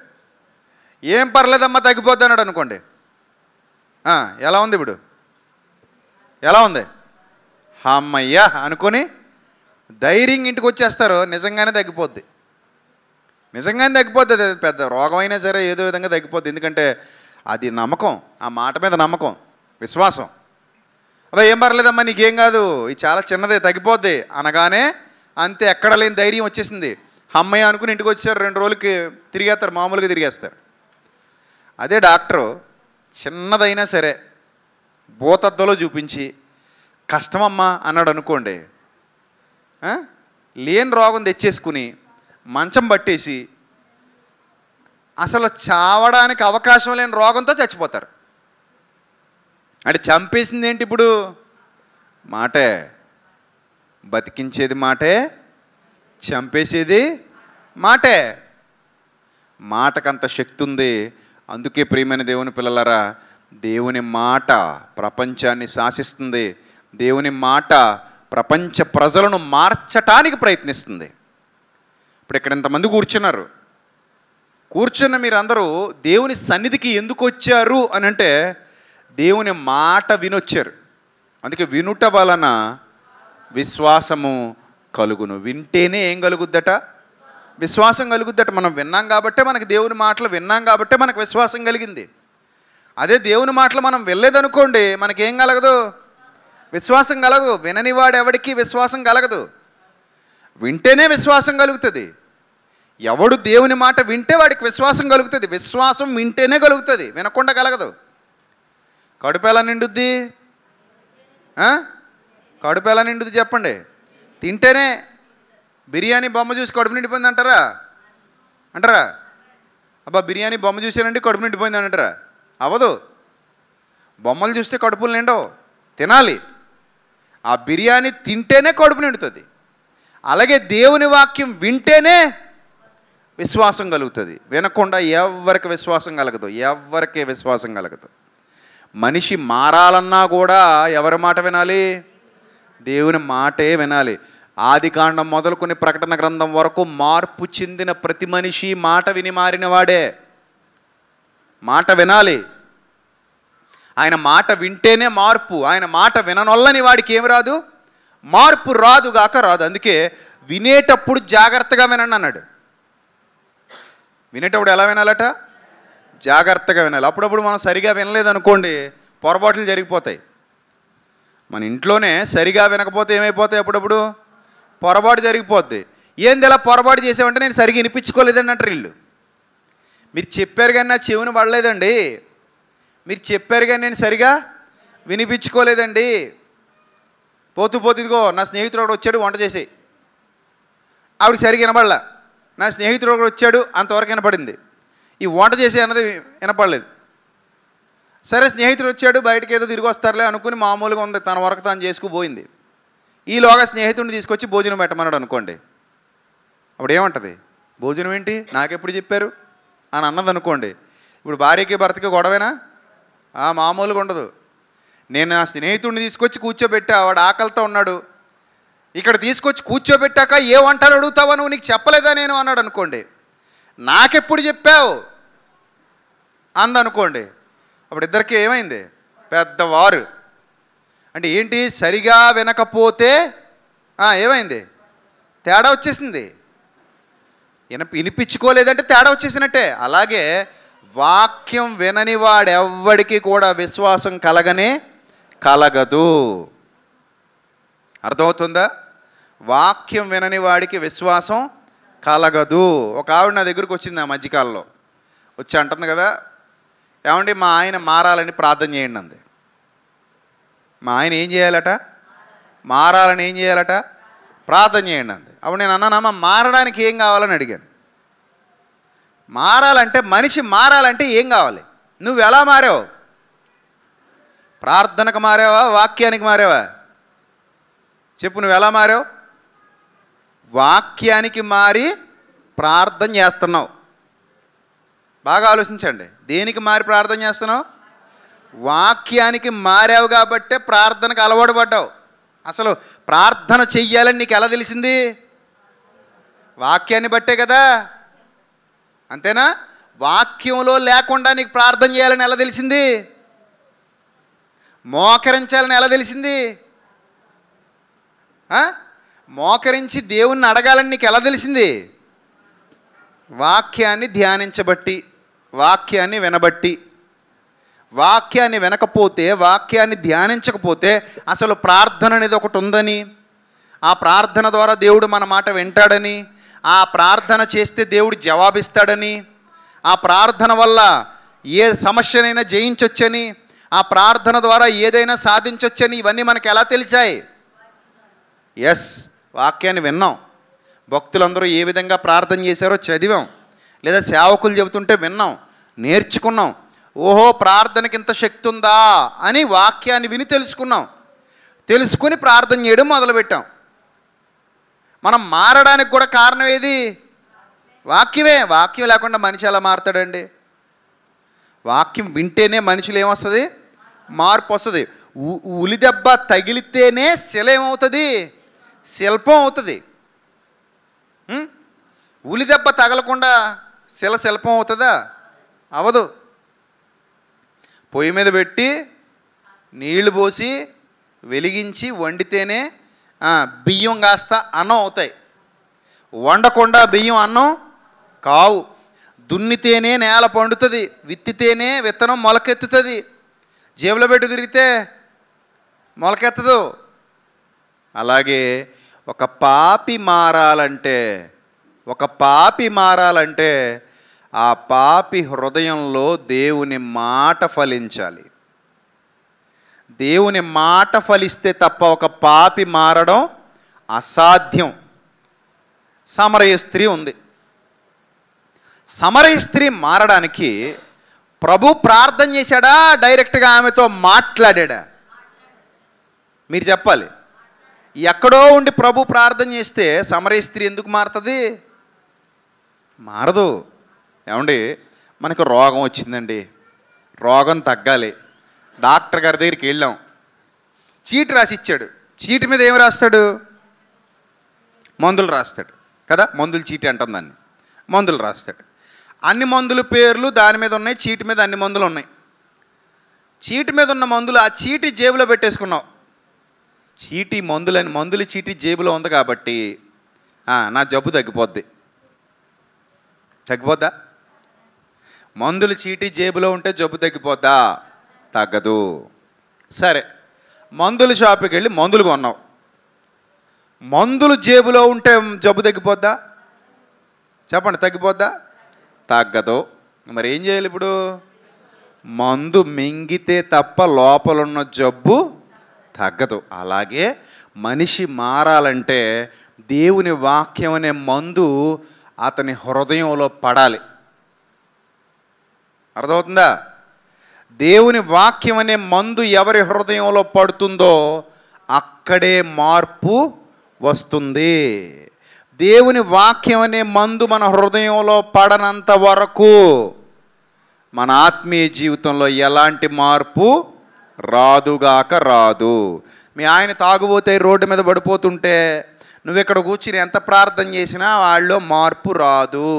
ఏం పర్లేదమ్మా తగ్గిపోద్ది అన్నాడు అనుకోండి ఎలా ఉంది ఇప్పుడు ఎలా ఉంది హమ్మయ్యా అనుకొని ధైర్యం ఇంటికి వచ్చేస్తారు నిజంగానే తగ్గిపోద్ది నిజంగానే తగ్గిపోద్ది అది పెద్ద రోగమైనా సరే ఏదో విధంగా తగ్గిపోద్ది ఎందుకంటే అది నమ్మకం ఆ మాట మీద నమ్మకం విశ్వాసం అదే ఏం పర్లేదమ్మా నీకేం కాదు ఇది చాలా చిన్నదే తగ్గిపోద్ది అనగానే అంతే ఎక్కడ లేని ధైర్యం వచ్చేసింది అమ్మాయి అనుకుని ఇంటికి వచ్చారు రెండు రోజులకి తిరిగేస్తారు మామూలుగా తిరిగేస్తారు అదే డాక్టరు చిన్నదైనా సరే భూతద్దలో చూపించి కష్టమమ్మా అన్నాడు అనుకోండి లేని రోగం తెచ్చేసుకుని మంచం పట్టేసి అసలు చావడానికి అవకాశం లేని రోగంతో చచ్చిపోతారు అంటే చంపేసింది ఏంటి ఇప్పుడు మాటే బతికించేది మాటే చంపేసేది మాటే మాటకంత శక్తి ఉంది అందుకే ప్రియమైన దేవుని పిల్లలరా దేవుని మాట ప్రపంచాన్ని శాసిస్తుంది దేవుని మాట ప్రపంచ ప్రజలను మార్చటానికి ప్రయత్నిస్తుంది ఇప్పుడు ఇక్కడ ఇంతమంది కూర్చున్నారు కూర్చున్న మీరందరూ దేవుని సన్నిధికి ఎందుకు వచ్చారు అని అంటే దేవుని మాట వినొచ్చారు అందుకే వినుట వలన విశ్వాసము కలుగును వింటేనే ఏం కలుగుద్దట విశ్వాసం కలుగుద్దట మనం విన్నాం కాబట్టే మనకి దేవుని మాటలు విన్నాం కాబట్టే మనకు విశ్వాసం కలిగింది అదే దేవుని మాటలు మనం వెళ్ళేదనుకోండి మనకేం కలగదు విశ్వాసం కలగదు వినని ఎవడికి విశ్వాసం కలగదు వింటేనే విశ్వాసం కలుగుతుంది ఎవడు దేవుని మాట వింటే వాడికి విశ్వాసం కలుగుతుంది విశ్వాసం వింటేనే కలుగుతుంది వినకుండా కలగదు కడుపు ఎలా నిండుద్ది కడుపు ఎలా నిండుద్ది చెప్పండి తింటేనే బిర్యానీ బొమ్మ చూసి కడుపు నిండిపోయింది అంటారా అంటారా అబ్బా బిర్యానీ బొమ్మ చూసానండి కడుపు నిండిపోయింది అంటారా అవ్వదు బొమ్మలు చూస్తే కడుపులు నిండవు తినాలి ఆ బిర్యానీ తింటేనే కడుపు నిండుతుంది అలాగే దేవుని వాక్యం వింటేనే విశ్వాసం కలుగుతుంది వినకుండా ఎవరికి విశ్వాసం కలగదు ఎవరికి విశ్వాసం కలగదు మనిషి మారాలన్నా కూడా ఎవరి మాట వినాలి దేవుని మాటే వినాలి ఆది కాండం మొదలుకొని ప్రకటన గ్రంథం వరకు మార్పు చెందిన ప్రతి మనిషి మాట విని మారినవాడే మాట వినాలి ఆయన మాట వింటేనే మార్పు ఆయన మాట విననొల్లని వాడికి ఏమి రాదు మార్పు రాదు రాదు అందుకే వినేటప్పుడు జాగ్రత్తగా వినండి అన్నాడు వినేటప్పుడు ఎలా వినాలట జాగ్రత్తగా వినాలి అప్పుడప్పుడు మనం సరిగా వినలేదనుకోండి పొరపాట్లు జరిగిపోతాయి మన ఇంట్లోనే సరిగా వినకపోతే ఏమైపోతాయి అప్పుడప్పుడు పొరపాటు జరిగిపోద్ది ఏంది ఇలా పొరపాటు చేసామంటే నేను సరిగా వినిపించుకోలేదండి అంటారు వీళ్ళు మీరు చెప్పారు కానీ నా చెవిని పడలేదండి మీరు చెప్పారు కానీ నేను సరిగా వినిపించుకోలేదండి పోతు పోతూ నా స్నేహితుడు ఒకడు వచ్చాడు వంట చేసి ఆవిడకి సరిగా వినపడలే నా స్నేహితుడు ఒకడు వచ్చాడు అంతవరకు వినపడింది ఈ వంట చేసే అన్నది వినపడలేదు సరే స్నేహితుడు వచ్చాడు బయటకి ఏదో తిరిగి వస్తారులే అనుకుని మామూలుగా ఉంది తన వరకు తాను చేసుకుపోయింది ఈలోగా స్నేహితుడిని తీసుకొచ్చి భోజనం పెట్టమన్నాడు అనుకోండి అప్పుడు ఏమంటుంది భోజనం ఏంటి నాకెప్పుడు చెప్పారు అని అన్నది అనుకోండి ఇప్పుడు భార్యకి భర్తకి గొడవేనా మామూలుగా ఉండదు నేను నా స్నేహితుడిని తీసుకొచ్చి కూర్చోబెట్టా వాడు ఆకలితో ఉన్నాడు ఇక్కడ తీసుకొచ్చి కూర్చోబెట్టాక ఏ వంటలు అడుగుతావా నువ్వు నీకు చెప్పలేదా నేను అన్నాడు అనుకోండి నాకెప్పుడు చెప్పావు అందనుకోండి అప్పుడు ఇద్దరికి ఏమైంది పెద్దవారు అంటే ఏంటి సరిగా వినకపోతే ఏమైంది తేడా వచ్చేసింది వినిపించుకోలేదంటే తేడా వచ్చేసినట్టే అలాగే వాక్యం వినని వాడెవ్వడికి కూడా విశ్వాసం కలగనే కలగదు అర్థమవుతుందా వాక్యం వినని వాడికి విశ్వాసం కలగదు ఒక ఆవిడ నా దగ్గరకు వచ్చింది ఆ మధ్యకాలంలో వచ్చి అంటుంది కదా ఏమండి మా ఆయన మారాలని ప్రార్థన చేయండి అంది మా ఆయన ఏం చేయాలట మారాలని ఏం చేయాలట ప్రార్థన చేయండి అంది అప్పుడు నేను అన్నానమ్మా మారడానికి ఏం కావాలని అడిగాను మారాలంటే మనిషి మారాలంటే ఏం కావాలి నువ్వు ఎలా మారావు ప్రార్థనకు మారావా వాక్యానికి మారావా చెప్పు నువ్వు ఎలా మారావు వాక్యానికి మారి ప్రార్థన చేస్తున్నావు బాగా ఆలోచించండి దేనికి మారి ప్రార్థన చేస్తున్నావు వాక్యానికి మారావు కాబట్టే ప్రార్థనకు అలవాటు పడ్డావు అసలు ప్రార్థన చెయ్యాలని నీకు ఎలా తెలిసింది వాక్యాన్ని బట్టే కదా అంతేనా వాక్యంలో లేకుండా నీకు ప్రార్థన చేయాలని ఎలా తెలిసింది మోకరించాలని ఎలా తెలిసింది మోకరించి దేవుణ్ణి అడగాలని నీకు ఎలా తెలిసింది వాక్యాన్ని ధ్యానించబట్టి వాక్యాన్ని వినబట్టి వాక్యాన్ని వినకపోతే వాక్యాన్ని ధ్యానించకపోతే అసలు ప్రార్థన అనేది ఒకటి ఉందని ఆ ప్రార్థన ద్వారా దేవుడు మన మాట వింటాడని ఆ ప్రార్థన చేస్తే దేవుడు జవాబిస్తాడని ఆ ప్రార్థన వల్ల ఏ సమస్యనైనా జయించొచ్చని ఆ ప్రార్థన ద్వారా ఏదైనా సాధించొచ్చని ఇవన్నీ మనకు ఎలా తెలిసాయి ఎస్ వాక్యాన్ని విన్నాం భక్తులందరూ ఏ విధంగా ప్రార్థన చేశారో చదివాం లేదా సేవకులు చెబుతుంటే విన్నాం నేర్చుకున్నాం ఓహో ప్రార్థనకి ఇంత శక్తి ఉందా అని వాక్యాన్ని విని తెలుసుకున్నాం తెలుసుకుని ప్రార్థన చేయడం మొదలుపెట్టాం మనం మారడానికి కూడా కారణం ఏది వాక్యమే వాక్యం లేకుండా మనిషి ఎలా మారుతాడండి వాక్యం వింటేనే మనుషులు ఏమొస్తుంది మార్పు వస్తుంది ఉలిదెబ్బ తగిలితేనే శిల ఏమవుతుంది శిల్పం అవుతుంది ఉలిదెబ్బ తగలకుండా శిల శిల్పం అవుతుందా అవదు పొయ్యి మీద పెట్టి నీళ్లు పోసి వెలిగించి వండితేనే బియ్యం కాస్త అన్నం అవుతాయి వండకుండా బియ్యం అన్నం కావు దున్నితేనే నేల పండుతుంది విత్తితేనే విత్తనం మొలకెత్తుతుంది జేబులో పెట్టి తిరిగితే మొలకెత్తదు అలాగే ఒక పాపి మారాలంటే ఒక పాపి మారాలంటే ఆ పాపి హృదయంలో దేవుని మాట ఫలించాలి దేవుని మాట ఫలిస్తే తప్ప ఒక పాపి మారడం అసాధ్యం సమరయ స్త్రీ ఉంది సమరయ స్త్రీ మారడానికి ప్రభు ప్రార్థన చేశాడా డైరెక్ట్గా ఆమెతో మాట్లాడా మీరు చెప్పాలి ఎక్కడో ఉండి ప్రభు ప్రార్థన చేస్తే సమరయ స్త్రీ ఎందుకు మారుతుంది మారదు ఏమండి మనకు రోగం వచ్చిందండి రోగం తగ్గాలి డాక్టర్ గారి దగ్గరికి వెళ్ళాం చీటు రాసి ఇచ్చాడు చీటి మీద ఏం రాస్తాడు మందులు రాస్తాడు కదా మందులు చీటి అంటాం దాన్ని మందులు రాస్తాడు అన్ని మందులు పేర్లు దాని మీద ఉన్నాయి చీటి మీద అన్ని మందులు ఉన్నాయి చీటి మీద ఉన్న మందులు ఆ చీటి జేబులో పెట్టేసుకున్నావు చీటి మందులని మందుల చీటి జేబులో ఉంది కాబట్టి నా జబ్బు తగ్గిపోద్ది తగ్గిపోద్దా మందులు చీటి జేబులో ఉంటే జబ్బు తగ్గిపోద్దా తగ్గదు సరే మందుల షాప్కి వెళ్ళి మందులు కొన్నావు మందులు జేబులో ఉంటే జబ్బు తగ్గిపోద్దా చెప్పండి తగ్గిపోద్దా తగ్గదు మరి ఏం చేయాలి ఇప్పుడు మందు మింగితే తప్ప లోపలున్న జబ్బు తగ్గదు అలాగే మనిషి మారాలంటే దేవుని వాక్యం అనే మందు అతని హృదయంలో పడాలి అర్థమవుతుందా దేవుని వాక్యం అనే మందు ఎవరి హృదయంలో పడుతుందో అక్కడే మార్పు వస్తుంది దేవుని వాక్యం అనే మందు మన హృదయంలో పడనంత వరకు మన ఆత్మీయ జీవితంలో ఎలాంటి మార్పు రాదుగాక రాదు మీ ఆయన తాగుబోతే రోడ్డు మీద పడిపోతుంటే నువ్వు ఇక్కడ కూర్చుని ఎంత ప్రార్థన చేసినా వాళ్ళు మార్పు రాదు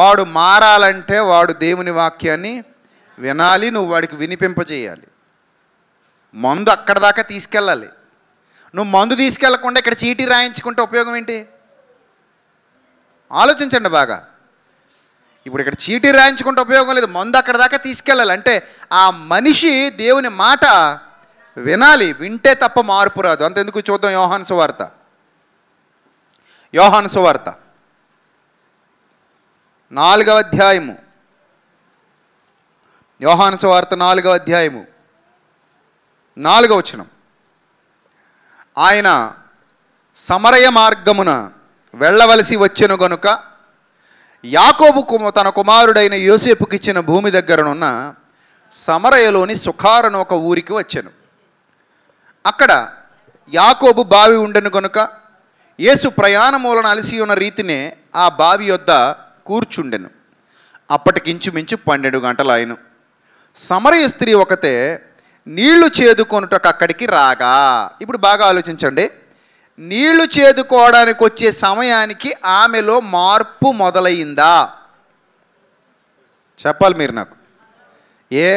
వాడు మారాలంటే వాడు దేవుని వాక్యాన్ని వినాలి నువ్వు వాడికి వినిపింపజేయాలి మందు అక్కడ దాకా తీసుకెళ్ళాలి నువ్వు మందు తీసుకెళ్లకుండా ఇక్కడ చీటీ రాయించుకుంటే ఉపయోగం ఏంటి ఆలోచించండి బాగా ఇప్పుడు ఇక్కడ చీటీ రాయించుకుంటే ఉపయోగం లేదు మందు అక్కడ దాకా తీసుకెళ్ళాలి అంటే ఆ మనిషి దేవుని మాట వినాలి వింటే తప్ప మార్పు రాదు అంతెందుకు చూద్దాం యోహాన్ సువార్త యోహాన్ సువార్త నాలుగవ అధ్యాయము యోహాను సువార్త నాలుగవ అధ్యాయము నాలుగవ వచనం ఆయన సమరయ మార్గమున వెళ్ళవలసి వచ్చెను గనుక యాకోబు కుమ తన కుమారుడైన యోసేపుకిచ్చిన భూమి దగ్గరనున్న సమరయలోని సుఖారను ఒక ఊరికి వచ్చాను అక్కడ యాకోబు బావి ఉండెను గనుక యేసు ప్రయాణమూలన అలసి ఉన్న రీతినే ఆ బావి వద్ద కూర్చుండెను అప్పటికించుమించు పన్నెండు గంటలు ఆయను సమరయ స్త్రీ ఒకతే నీళ్లు చేదుకొనుటకు అక్కడికి రాగా ఇప్పుడు బాగా ఆలోచించండి నీళ్లు చేదుకోవడానికి వచ్చే సమయానికి ఆమెలో మార్పు మొదలైందా చెప్పాలి మీరు నాకు ఏ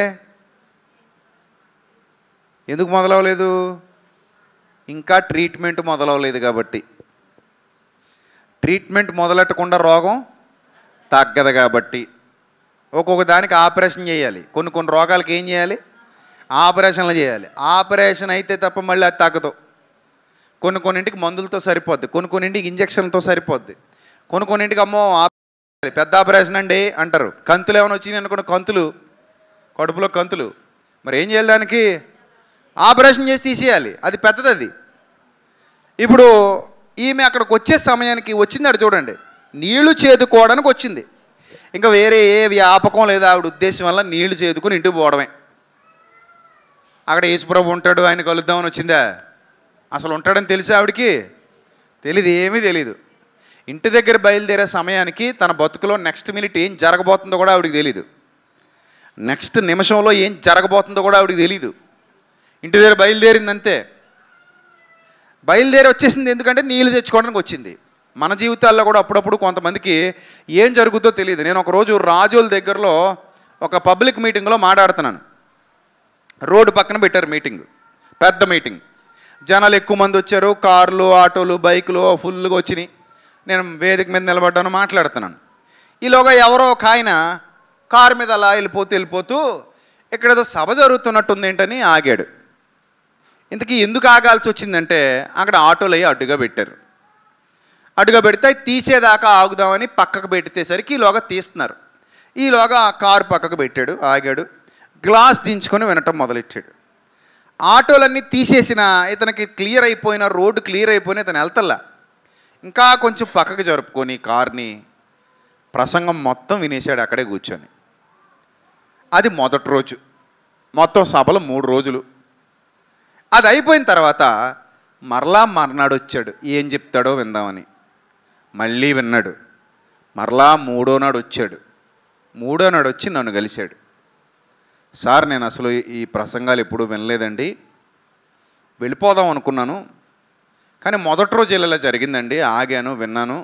ఎందుకు మొదలవలేదు ఇంకా ట్రీట్మెంట్ మొదలవలేదు కాబట్టి ట్రీట్మెంట్ మొదలెట్టకుండా రోగం తగ్గదు కాబట్టి ఒక్కొక్క దానికి ఆపరేషన్ చేయాలి కొన్ని కొన్ని రోగాలకి ఏం చేయాలి ఆపరేషన్లు చేయాలి ఆపరేషన్ అయితే తప్ప మళ్ళీ అది తగ్గదు కొన్ని కొన్నింటికి మందులతో సరిపోద్ది కొన్ని కొన్నింటికి ఇంజక్షన్లతో సరిపోద్ది కొన్ని కొన్నింటికి అమ్మో పెద్ద ఆపరేషన్ అండి అంటారు కంతులు ఏమైనా వచ్చినాయి అనుకున్న కంతులు కడుపులో కంతులు మరి ఏం చేయాలి దానికి ఆపరేషన్ చేసి తీసేయాలి అది పెద్దది అది ఇప్పుడు ఈమె అక్కడికి వచ్చే సమయానికి వచ్చింది అక్కడ చూడండి నీళ్లు చేదుకోవడానికి వచ్చింది ఇంకా వేరే ఏ వ్యాపకం లేదు ఆవిడ ఉద్దేశం వల్ల నీళ్లు చేదుకుని ఇంటికి పోవడమే అక్కడ యేసుప్రభు ఉంటాడు ఆయన కలుద్దామని వచ్చిందా అసలు ఉంటాడని తెలుసు ఆవిడకి తెలియదు ఏమీ తెలియదు ఇంటి దగ్గర బయలుదేరే సమయానికి తన బతుకులో నెక్స్ట్ మినిట్ ఏం జరగబోతుందో కూడా ఆవిడకి తెలీదు నెక్స్ట్ నిమిషంలో ఏం జరగబోతుందో కూడా ఆవిడకి తెలీదు ఇంటి దగ్గర బయలుదేరింది అంతే బయలుదేరి వచ్చేసింది ఎందుకంటే నీళ్ళు తెచ్చుకోవడానికి వచ్చింది మన జీవితాల్లో కూడా అప్పుడప్పుడు కొంతమందికి ఏం జరుగుతుందో తెలియదు నేను ఒకరోజు రాజోల దగ్గరలో ఒక పబ్లిక్ మీటింగ్లో మాట్లాడుతున్నాను రోడ్డు పక్కన పెట్టారు మీటింగ్ పెద్ద మీటింగ్ జనాలు ఎక్కువ మంది వచ్చారు కార్లు ఆటోలు బైకులు ఫుల్గా వచ్చినాయి నేను వేదిక మీద నిలబడ్డాను మాట్లాడుతున్నాను ఈలోగా ఎవరో ఒక ఆయన కారు మీద అలా వెళ్ళిపోతూ వెళ్ళిపోతూ ఇక్కడ ఏదో సభ జరుగుతున్నట్టుంది ఏంటని ఆగాడు ఇంతకీ ఎందుకు ఆగాల్సి వచ్చిందంటే అక్కడ ఆటోలు అయ్యి అడ్డుగా పెట్టారు అడుగు పెడితే తీసేదాకా ఆగుదామని పక్కకు పెట్టేసరికి ఈలోగా తీస్తున్నారు ఈలోగా కారు పక్కకు పెట్టాడు ఆగాడు గ్లాస్ దించుకొని వినటం మొదలెట్టాడు ఆటోలన్నీ తీసేసిన ఇతనికి క్లియర్ అయిపోయిన రోడ్డు క్లియర్ అయిపోయిన ఇతను వెళ్తల్లా ఇంకా కొంచెం పక్కకు జరుపుకొని కార్ని ప్రసంగం మొత్తం వినేశాడు అక్కడే కూర్చొని అది మొదటి రోజు మొత్తం సభలు మూడు రోజులు అది అయిపోయిన తర్వాత మరలా మర్నాడు వచ్చాడు ఏం చెప్తాడో విందామని మళ్ళీ విన్నాడు మరలా మూడో నాడు వచ్చాడు మూడో నాడు వచ్చి నన్ను కలిశాడు సార్ నేను అసలు ఈ ప్రసంగాలు ఎప్పుడూ వినలేదండి వెళ్ళిపోదాం అనుకున్నాను కానీ మొదటి రోజు ఇలా జరిగిందండి ఆగాను విన్నాను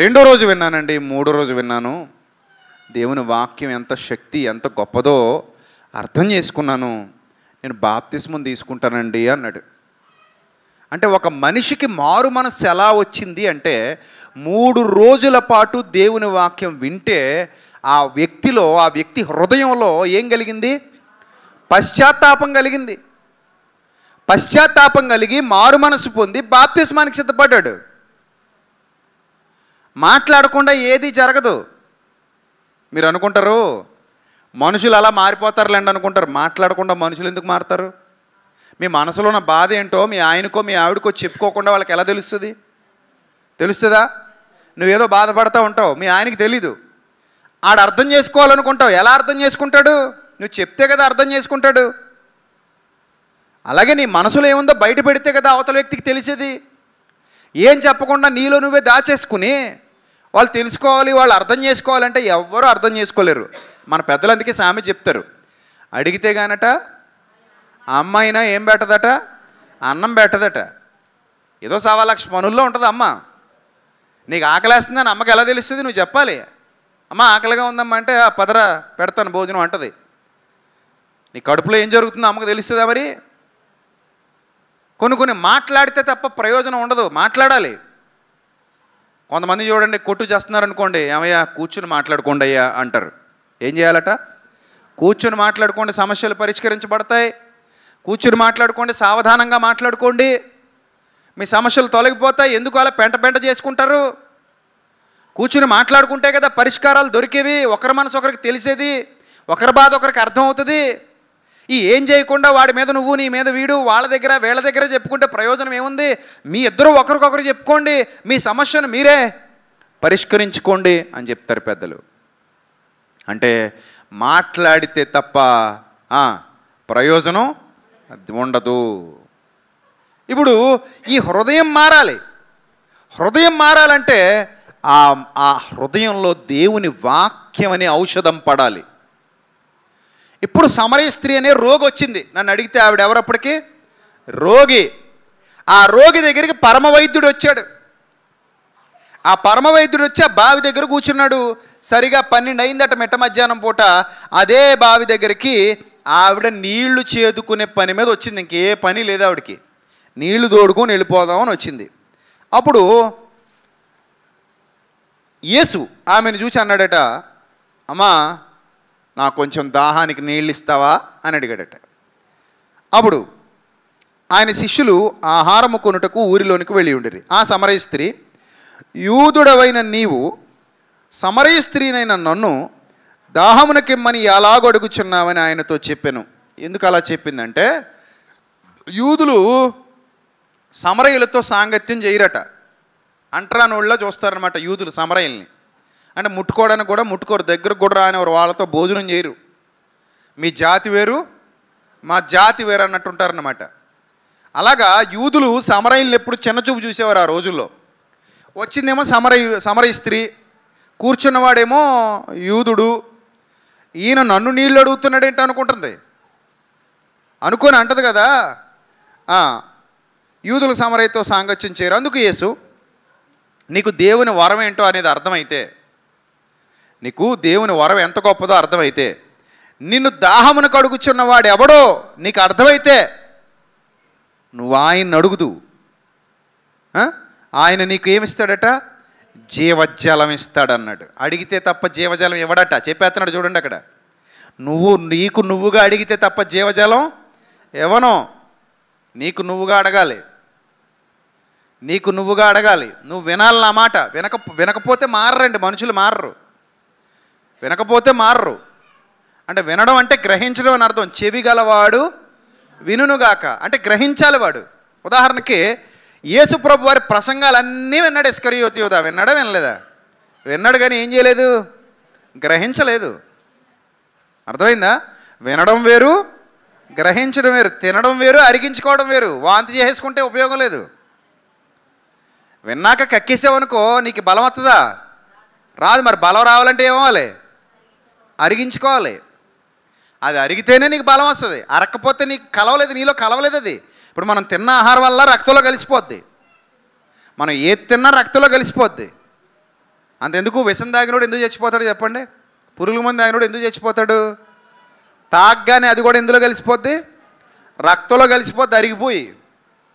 రెండో రోజు విన్నానండి మూడో రోజు విన్నాను దేవుని వాక్యం ఎంత శక్తి ఎంత గొప్పదో అర్థం చేసుకున్నాను నేను బాప్తిస్మం తీసుకుంటానండి అన్నాడు అంటే ఒక మనిషికి మారు మనస్సు ఎలా వచ్చింది అంటే మూడు రోజుల పాటు దేవుని వాక్యం వింటే ఆ వ్యక్తిలో ఆ వ్యక్తి హృదయంలో ఏం కలిగింది పశ్చాత్తాపం కలిగింది పశ్చాత్తాపం కలిగి మారు మనసు పొంది బాప్తిస్మానికి సిద్ధపడ్డాడు మాట్లాడకుండా ఏది జరగదు మీరు అనుకుంటారు మనుషులు అలా మారిపోతారులేండి అనుకుంటారు మాట్లాడకుండా మనుషులు ఎందుకు మారుతారు మీ మనసులో ఉన్న బాధ ఏంటో మీ ఆయనకో మీ ఆవిడకో చెప్పుకోకుండా వాళ్ళకి ఎలా తెలుస్తుంది తెలుస్తుందా నువ్వేదో బాధపడతా ఉంటావు మీ ఆయనకి తెలీదు ఆడు అర్థం చేసుకోవాలనుకుంటావు ఎలా అర్థం చేసుకుంటాడు నువ్వు చెప్తే కదా అర్థం చేసుకుంటాడు అలాగే నీ మనసులో ఏముందో బయట పెడితే కదా అవతల వ్యక్తికి తెలిసేది ఏం చెప్పకుండా నీలో నువ్వే దాచేసుకుని వాళ్ళు తెలుసుకోవాలి వాళ్ళు అర్థం చేసుకోవాలంటే ఎవ్వరూ అర్థం చేసుకోలేరు మన పెద్దలందుకే సామె చెప్తారు అడిగితే గానట ఆ అమ్మాయినా ఏం పెట్టదట అన్నం పెట్టదట ఏదో సవా లక్ష పనుల్లో ఉంటుంది అమ్మ నీకు అని అమ్మకి ఎలా తెలుస్తుంది నువ్వు చెప్పాలి అమ్మ ఆకలిగా ఉందమ్మ అంటే ఆ పదర పెడతాను భోజనం అంటది నీ కడుపులో ఏం జరుగుతుందో అమ్మకు తెలుస్తుందా మరి కొన్ని కొన్ని మాట్లాడితే తప్ప ప్రయోజనం ఉండదు మాట్లాడాలి కొంతమంది చూడండి కొట్టు చేస్తున్నారనుకోండి ఏమయ్యా కూర్చుని మాట్లాడుకోండి అయ్యా అంటారు ఏం చేయాలట కూర్చుని మాట్లాడుకోండి సమస్యలు పరిష్కరించబడతాయి కూర్చుని మాట్లాడుకోండి సావధానంగా మాట్లాడుకోండి మీ సమస్యలు తొలగిపోతాయి ఎందుకు అలా పెంట పెంట చేసుకుంటారు కూర్చుని మాట్లాడుకుంటే కదా పరిష్కారాలు దొరికేవి ఒకరి మనసు ఒకరికి తెలిసేది ఒకరి బాధ ఒకరికి అర్థమవుతుంది ఈ ఏం చేయకుండా వాడి మీద నువ్వు నీ మీద వీడు వాళ్ళ దగ్గర వీళ్ళ దగ్గర చెప్పుకుంటే ప్రయోజనం ఏముంది మీ ఇద్దరు ఒకరికొకరు చెప్పుకోండి మీ సమస్యను మీరే పరిష్కరించుకోండి అని చెప్తారు పెద్దలు అంటే మాట్లాడితే తప్ప ప్రయోజనం అది ఉండదు ఇప్పుడు ఈ హృదయం మారాలి హృదయం మారాలంటే ఆ ఆ హృదయంలో దేవుని వాక్యం అనే ఔషధం పడాలి ఇప్పుడు సమరయ స్త్రీ అనే రోగి వచ్చింది నన్ను అడిగితే ఆవిడ ఎవరప్పటికీ రోగి ఆ రోగి దగ్గరికి పరమ వైద్యుడు వచ్చాడు ఆ పరమ వైద్యుడు వచ్చి ఆ బావి దగ్గర కూర్చున్నాడు సరిగా పన్నెండు అయిందట మిట్ట మధ్యాహ్నం పూట అదే బావి దగ్గరికి ఆవిడ నీళ్లు చేదుకునే పని మీద వచ్చింది ఇంకే పని లేదు ఆవిడకి నీళ్లు తోడుకొని వెళ్ళిపోదామని వచ్చింది అప్పుడు యేసు ఆమెను చూసి అన్నాడట అమ్మా నాకు కొంచెం దాహానికి నీళ్ళు ఇస్తావా అని అడిగాడట అప్పుడు ఆయన శిష్యులు ఆహారము కొనుటకు ఊరిలోనికి వెళ్ళి ఉండేది ఆ సమరయ స్త్రీ యూదుడవైన నీవు సమరయ స్త్రీనైన నన్ను దాహమునకిమ్మని అడుగుచున్నామని ఆయనతో చెప్పాను ఎందుకు అలా చెప్పిందంటే యూదులు సమరయులతో సాంగత్యం చేయరట అంటరానోళ్ళ చూస్తారనమాట యూదులు సమరయుల్ని అంటే ముట్టుకోవడానికి కూడా ముట్టుకోరు దగ్గరకు కూడా రానివారు వాళ్ళతో భోజనం చేయరు మీ జాతి వేరు మా జాతి వేరు అన్నట్టు ఉంటారనమాట అలాగా యూదులు సమరయుల్ని ఎప్పుడు చిన్నచూపు చూసేవారు ఆ రోజుల్లో వచ్చిందేమో సమరయు సమరయ స్త్రీ కూర్చున్నవాడేమో యూదుడు ఈయన నన్ను నీళ్ళు అడుగుతున్నాడు ఏంటి అనుకుంటుంది అనుకొని అంటది కదా యూదుల సమరయతో సాంగత్యం చేయరు అందుకు యేసు నీకు దేవుని వరం ఏంటో అనేది అర్థమైతే నీకు దేవుని వరం ఎంత గొప్పదో అర్థమైతే నిన్ను దాహమును వాడు ఎవడో నీకు అర్థమైతే నువ్వు ఆయన్ని అడుగుదు ఆయన నీకు ఏమిస్తాడట జీవజలం అన్నాడు అడిగితే తప్ప జీవజలం ఇవ్వడట చెప్పేస్తున్నాడు చూడండి అక్కడ నువ్వు నీకు నువ్వుగా అడిగితే తప్ప జీవజలం ఇవ్వను నీకు నువ్వుగా అడగాలి నీకు నువ్వుగా అడగాలి నువ్వు వినాలి నా మాట వినక వినకపోతే మారరండి మనుషులు మారరు వినకపోతే మారరు అంటే వినడం అంటే గ్రహించడం అని అర్థం చెవి గలవాడు వినుగాక అంటే గ్రహించాలి వాడు ఉదాహరణకి ప్రభు వారి ప్రసంగాలన్నీ విన్నాడు ఇస్కరియోతి యోధ విన్నాడా వినలేదా విన్నాడు కానీ ఏం చేయలేదు గ్రహించలేదు అర్థమైందా వినడం వేరు గ్రహించడం వేరు తినడం వేరు అరిగించుకోవడం వేరు వాంతి చేసేసుకుంటే ఉపయోగం లేదు విన్నాక కక్కేసావనుకో నీకు బలం వస్తుందా రాదు మరి బలం రావాలంటే ఏమవ్వాలి అరిగించుకోవాలి అది అరిగితేనే నీకు బలం వస్తుంది అరకపోతే నీకు కలవలేదు నీలో కలవలేదు అది ఇప్పుడు మనం తిన్న ఆహారం వల్ల రక్తంలో కలిసిపోద్ది మనం ఏది తిన్నా రక్తంలో కలిసిపోద్ది అంతెందుకు విషం తాగినోడు ఎందుకు చచ్చిపోతాడు చెప్పండి పురుగుల మంది తాగినోడు ఎందుకు చచ్చిపోతాడు తాగ్గానే అది కూడా ఎందులో కలిసిపోద్ది రక్తంలో కలిసిపోద్ది అరిగిపోయి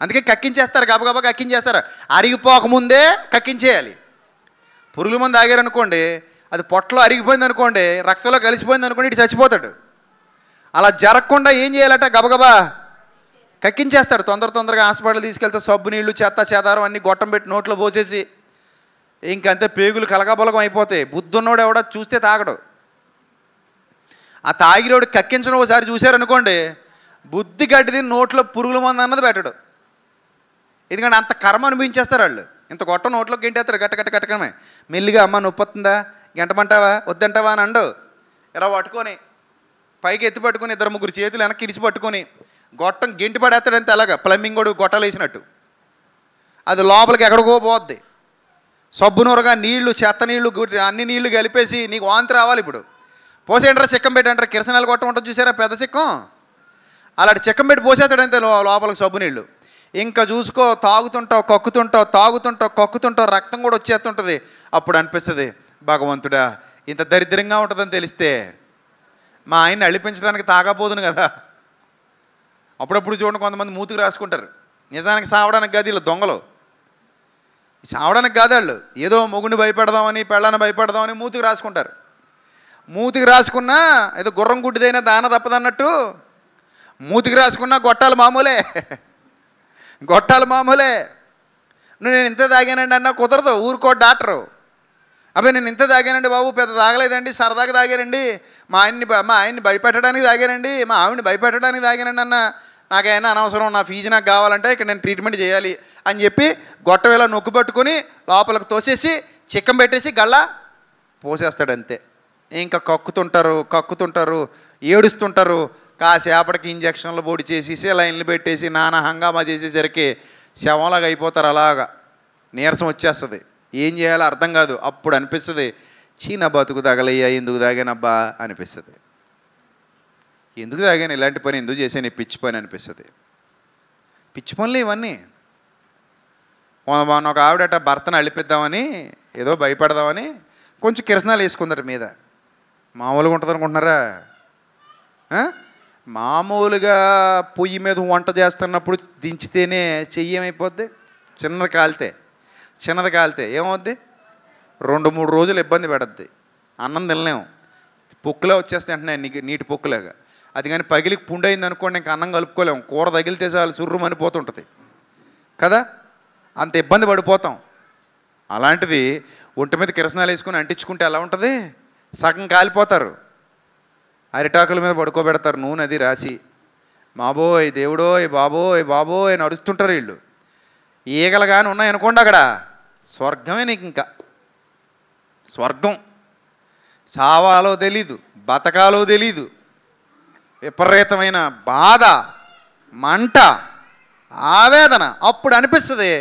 అందుకే కక్కించేస్తారు గబగబా కక్కించేస్తారు అరిగిపోకముందే కక్కించేయాలి పురుగుల మంది ఆగారనుకోండి అది పొట్టలో అరిగిపోయింది అనుకోండి రక్తంలో కలిసిపోయింది అనుకోండి ఇటు చచ్చిపోతాడు అలా జరగకుండా ఏం చేయాలట గబగబా కక్కించేస్తాడు తొందర తొందరగా హాస్పిటల్ తీసుకెళ్తే సబ్బు నీళ్లు చెత్త చెదారం అన్ని గొట్టం పెట్టి నోట్లో పోసేసి ఇంకంతే పేగులు కలగబలగం అయిపోతాయి బుద్ధున్నోడు ఎవడో చూస్తే తాగడు ఆ తాగిరోడు కక్కించడం ఒకసారి చూశారనుకోండి బుద్ధి గడ్డిది నోట్లో పురుగుల మంది అన్నది పెట్టడు ఎందుకంటే అంత కర్మ అనిపించేస్తారు వాళ్ళు ఇంత గొట్ట నోట్లో గింటేస్తారు గట్ట గట్ట కట్టకమే మెల్లిగా అమ్మ నొప్పొస్తుందా గంటమంటావా వద్దంటావా అని అండు ఇలా పట్టుకొని పైకి ఎత్తి పట్టుకొని ఇద్దరు ముగ్గురు చేతులు వెనక్కి ఇరిచి పట్టుకొని గొట్టం గింటి పడేస్తాడంతే అలాగా ప్లంబింగ్ కూడా గొట్టలు వేసినట్టు అది లోపలికి ఎక్కడికో పోద్ది సబ్బునూరగా నీళ్లు చెత్త నీళ్లు అన్ని నీళ్లు కలిపేసి నీకు వాంతి రావాలి ఇప్పుడు పోసేయంటారా చిక్కం పెట్టంటారా కిరసనాలు గొట్టం ఉంటుంది చూసారా పెద్ద చిక్కం అలాంటి చిక్కం పెట్టి పోసేస్తాడంతే లోపలికి సబ్బు నీళ్ళు ఇంకా చూసుకో తాగుతుంటావు కక్కుతుంటావు తాగుతుంటావు కక్కుతుంటావు రక్తం కూడా వచ్చేస్తుంటుంది అప్పుడు అనిపిస్తుంది భగవంతుడా ఇంత దరిద్రంగా ఉంటుందని తెలిస్తే మా ఆయన అడిపించడానికి తాగబోదును కదా అప్పుడప్పుడు చూడండి కొంతమంది మూతికి రాసుకుంటారు నిజానికి సావడానికి కాదు వీళ్ళు దొంగలు చావడానికి వాళ్ళు ఏదో మొగుని భయపెడదామని పెళ్ళని భయపెడదామని మూతికి రాసుకుంటారు మూతికి రాసుకున్నా ఏదో గుర్రం గుడ్డిదైనా దాన తప్పదన్నట్టు మూతికి రాసుకున్నా గొట్టాలు మామూలే గొట్టాలు మామూలే నువ్వు నేను ఇంత తాగానండి అన్నా కుదరదు ఊరుకో డాక్టరు అబ్బాయి నేను ఇంత తాగానండి బాబు పెద్ద తాగలేదండి సరదాగా తాగారండి మా ఆయన్ని మా ఆయన్ని భయపెట్టడానికి తాగానండి మా ఆవిడని భయపెట్టడానికి తాగానండి అన్న నాకైనా అనవసరం నా ఫీజు నాకు కావాలంటే ఇక్కడ నేను ట్రీట్మెంట్ చేయాలి అని చెప్పి గొట్టవేళ నొక్కు పట్టుకొని లోపలికి తోసేసి చిక్కం పెట్టేసి గళ్ళ పోసేస్తాడు అంతే ఇంకా కక్కుతుంటారు కక్కుతుంటారు ఏడుస్తుంటారు కాసేపటికి ఇంజక్షన్లు పొడి చేసేసి లైన్లు పెట్టేసి నానా హంగామా చేసేసరికి శవంలాగా అయిపోతారు అలాగా నీరసం వచ్చేస్తుంది ఏం చేయాలో అర్థం కాదు అప్పుడు అనిపిస్తుంది చీన బతుకు తగలయ్యా ఎందుకు తాగానబ్బా అనిపిస్తుంది ఎందుకు తాగాను ఇలాంటి పని ఎందుకు చేశాను పిచ్చి పని అనిపిస్తుంది పిచ్చి పనులు ఇవన్నీ మొన్న ఒక ఆవిడట భర్తను అలిపిద్దామని ఏదో భయపడదామని కొంచెం కిరసనాలు వేసుకుందట మీద మామూలుగా ఉంటుంది అనుకుంటున్నారా మామూలుగా పొయ్యి మీద వంట చేస్తున్నప్పుడు దించితేనే చెయ్యి ఏమైపోద్ది చిన్నది కాలితే చిన్నది కాలితే ఏమవుద్ది రెండు మూడు రోజులు ఇబ్బంది పడద్ది అన్నం తినలేము పొక్కులే వచ్చేస్తే అంటున్నాయి నీటి పొక్కులేగా అది కానీ పగిలి పుండైంది అనుకోండి ఇంకా అన్నం కలుపుకోలేము కూర తగిలితే చాలు సుర్రుమని పోతుంటుంది కదా అంత ఇబ్బంది పడిపోతాం అలాంటిది ఒంటి మీద కిరసనాలు వేసుకుని అంటించుకుంటే ఎలా ఉంటుంది సగం కాలిపోతారు అరిటాకుల మీద పడుకోబెడతారు నూనె అది రాసి మాబోయ్ బాబో బాబోయ్ బాబోయ్ అని అరుస్తుంటారు వీళ్ళు ఈగలు కానీ ఉన్నాయనుకోండి అక్కడ స్వర్గమే నీకు ఇంకా స్వర్గం చావాలో తెలీదు బతకాలో తెలీదు విపరీతమైన బాధ మంట ఆవేదన అప్పుడు అనిపిస్తుంది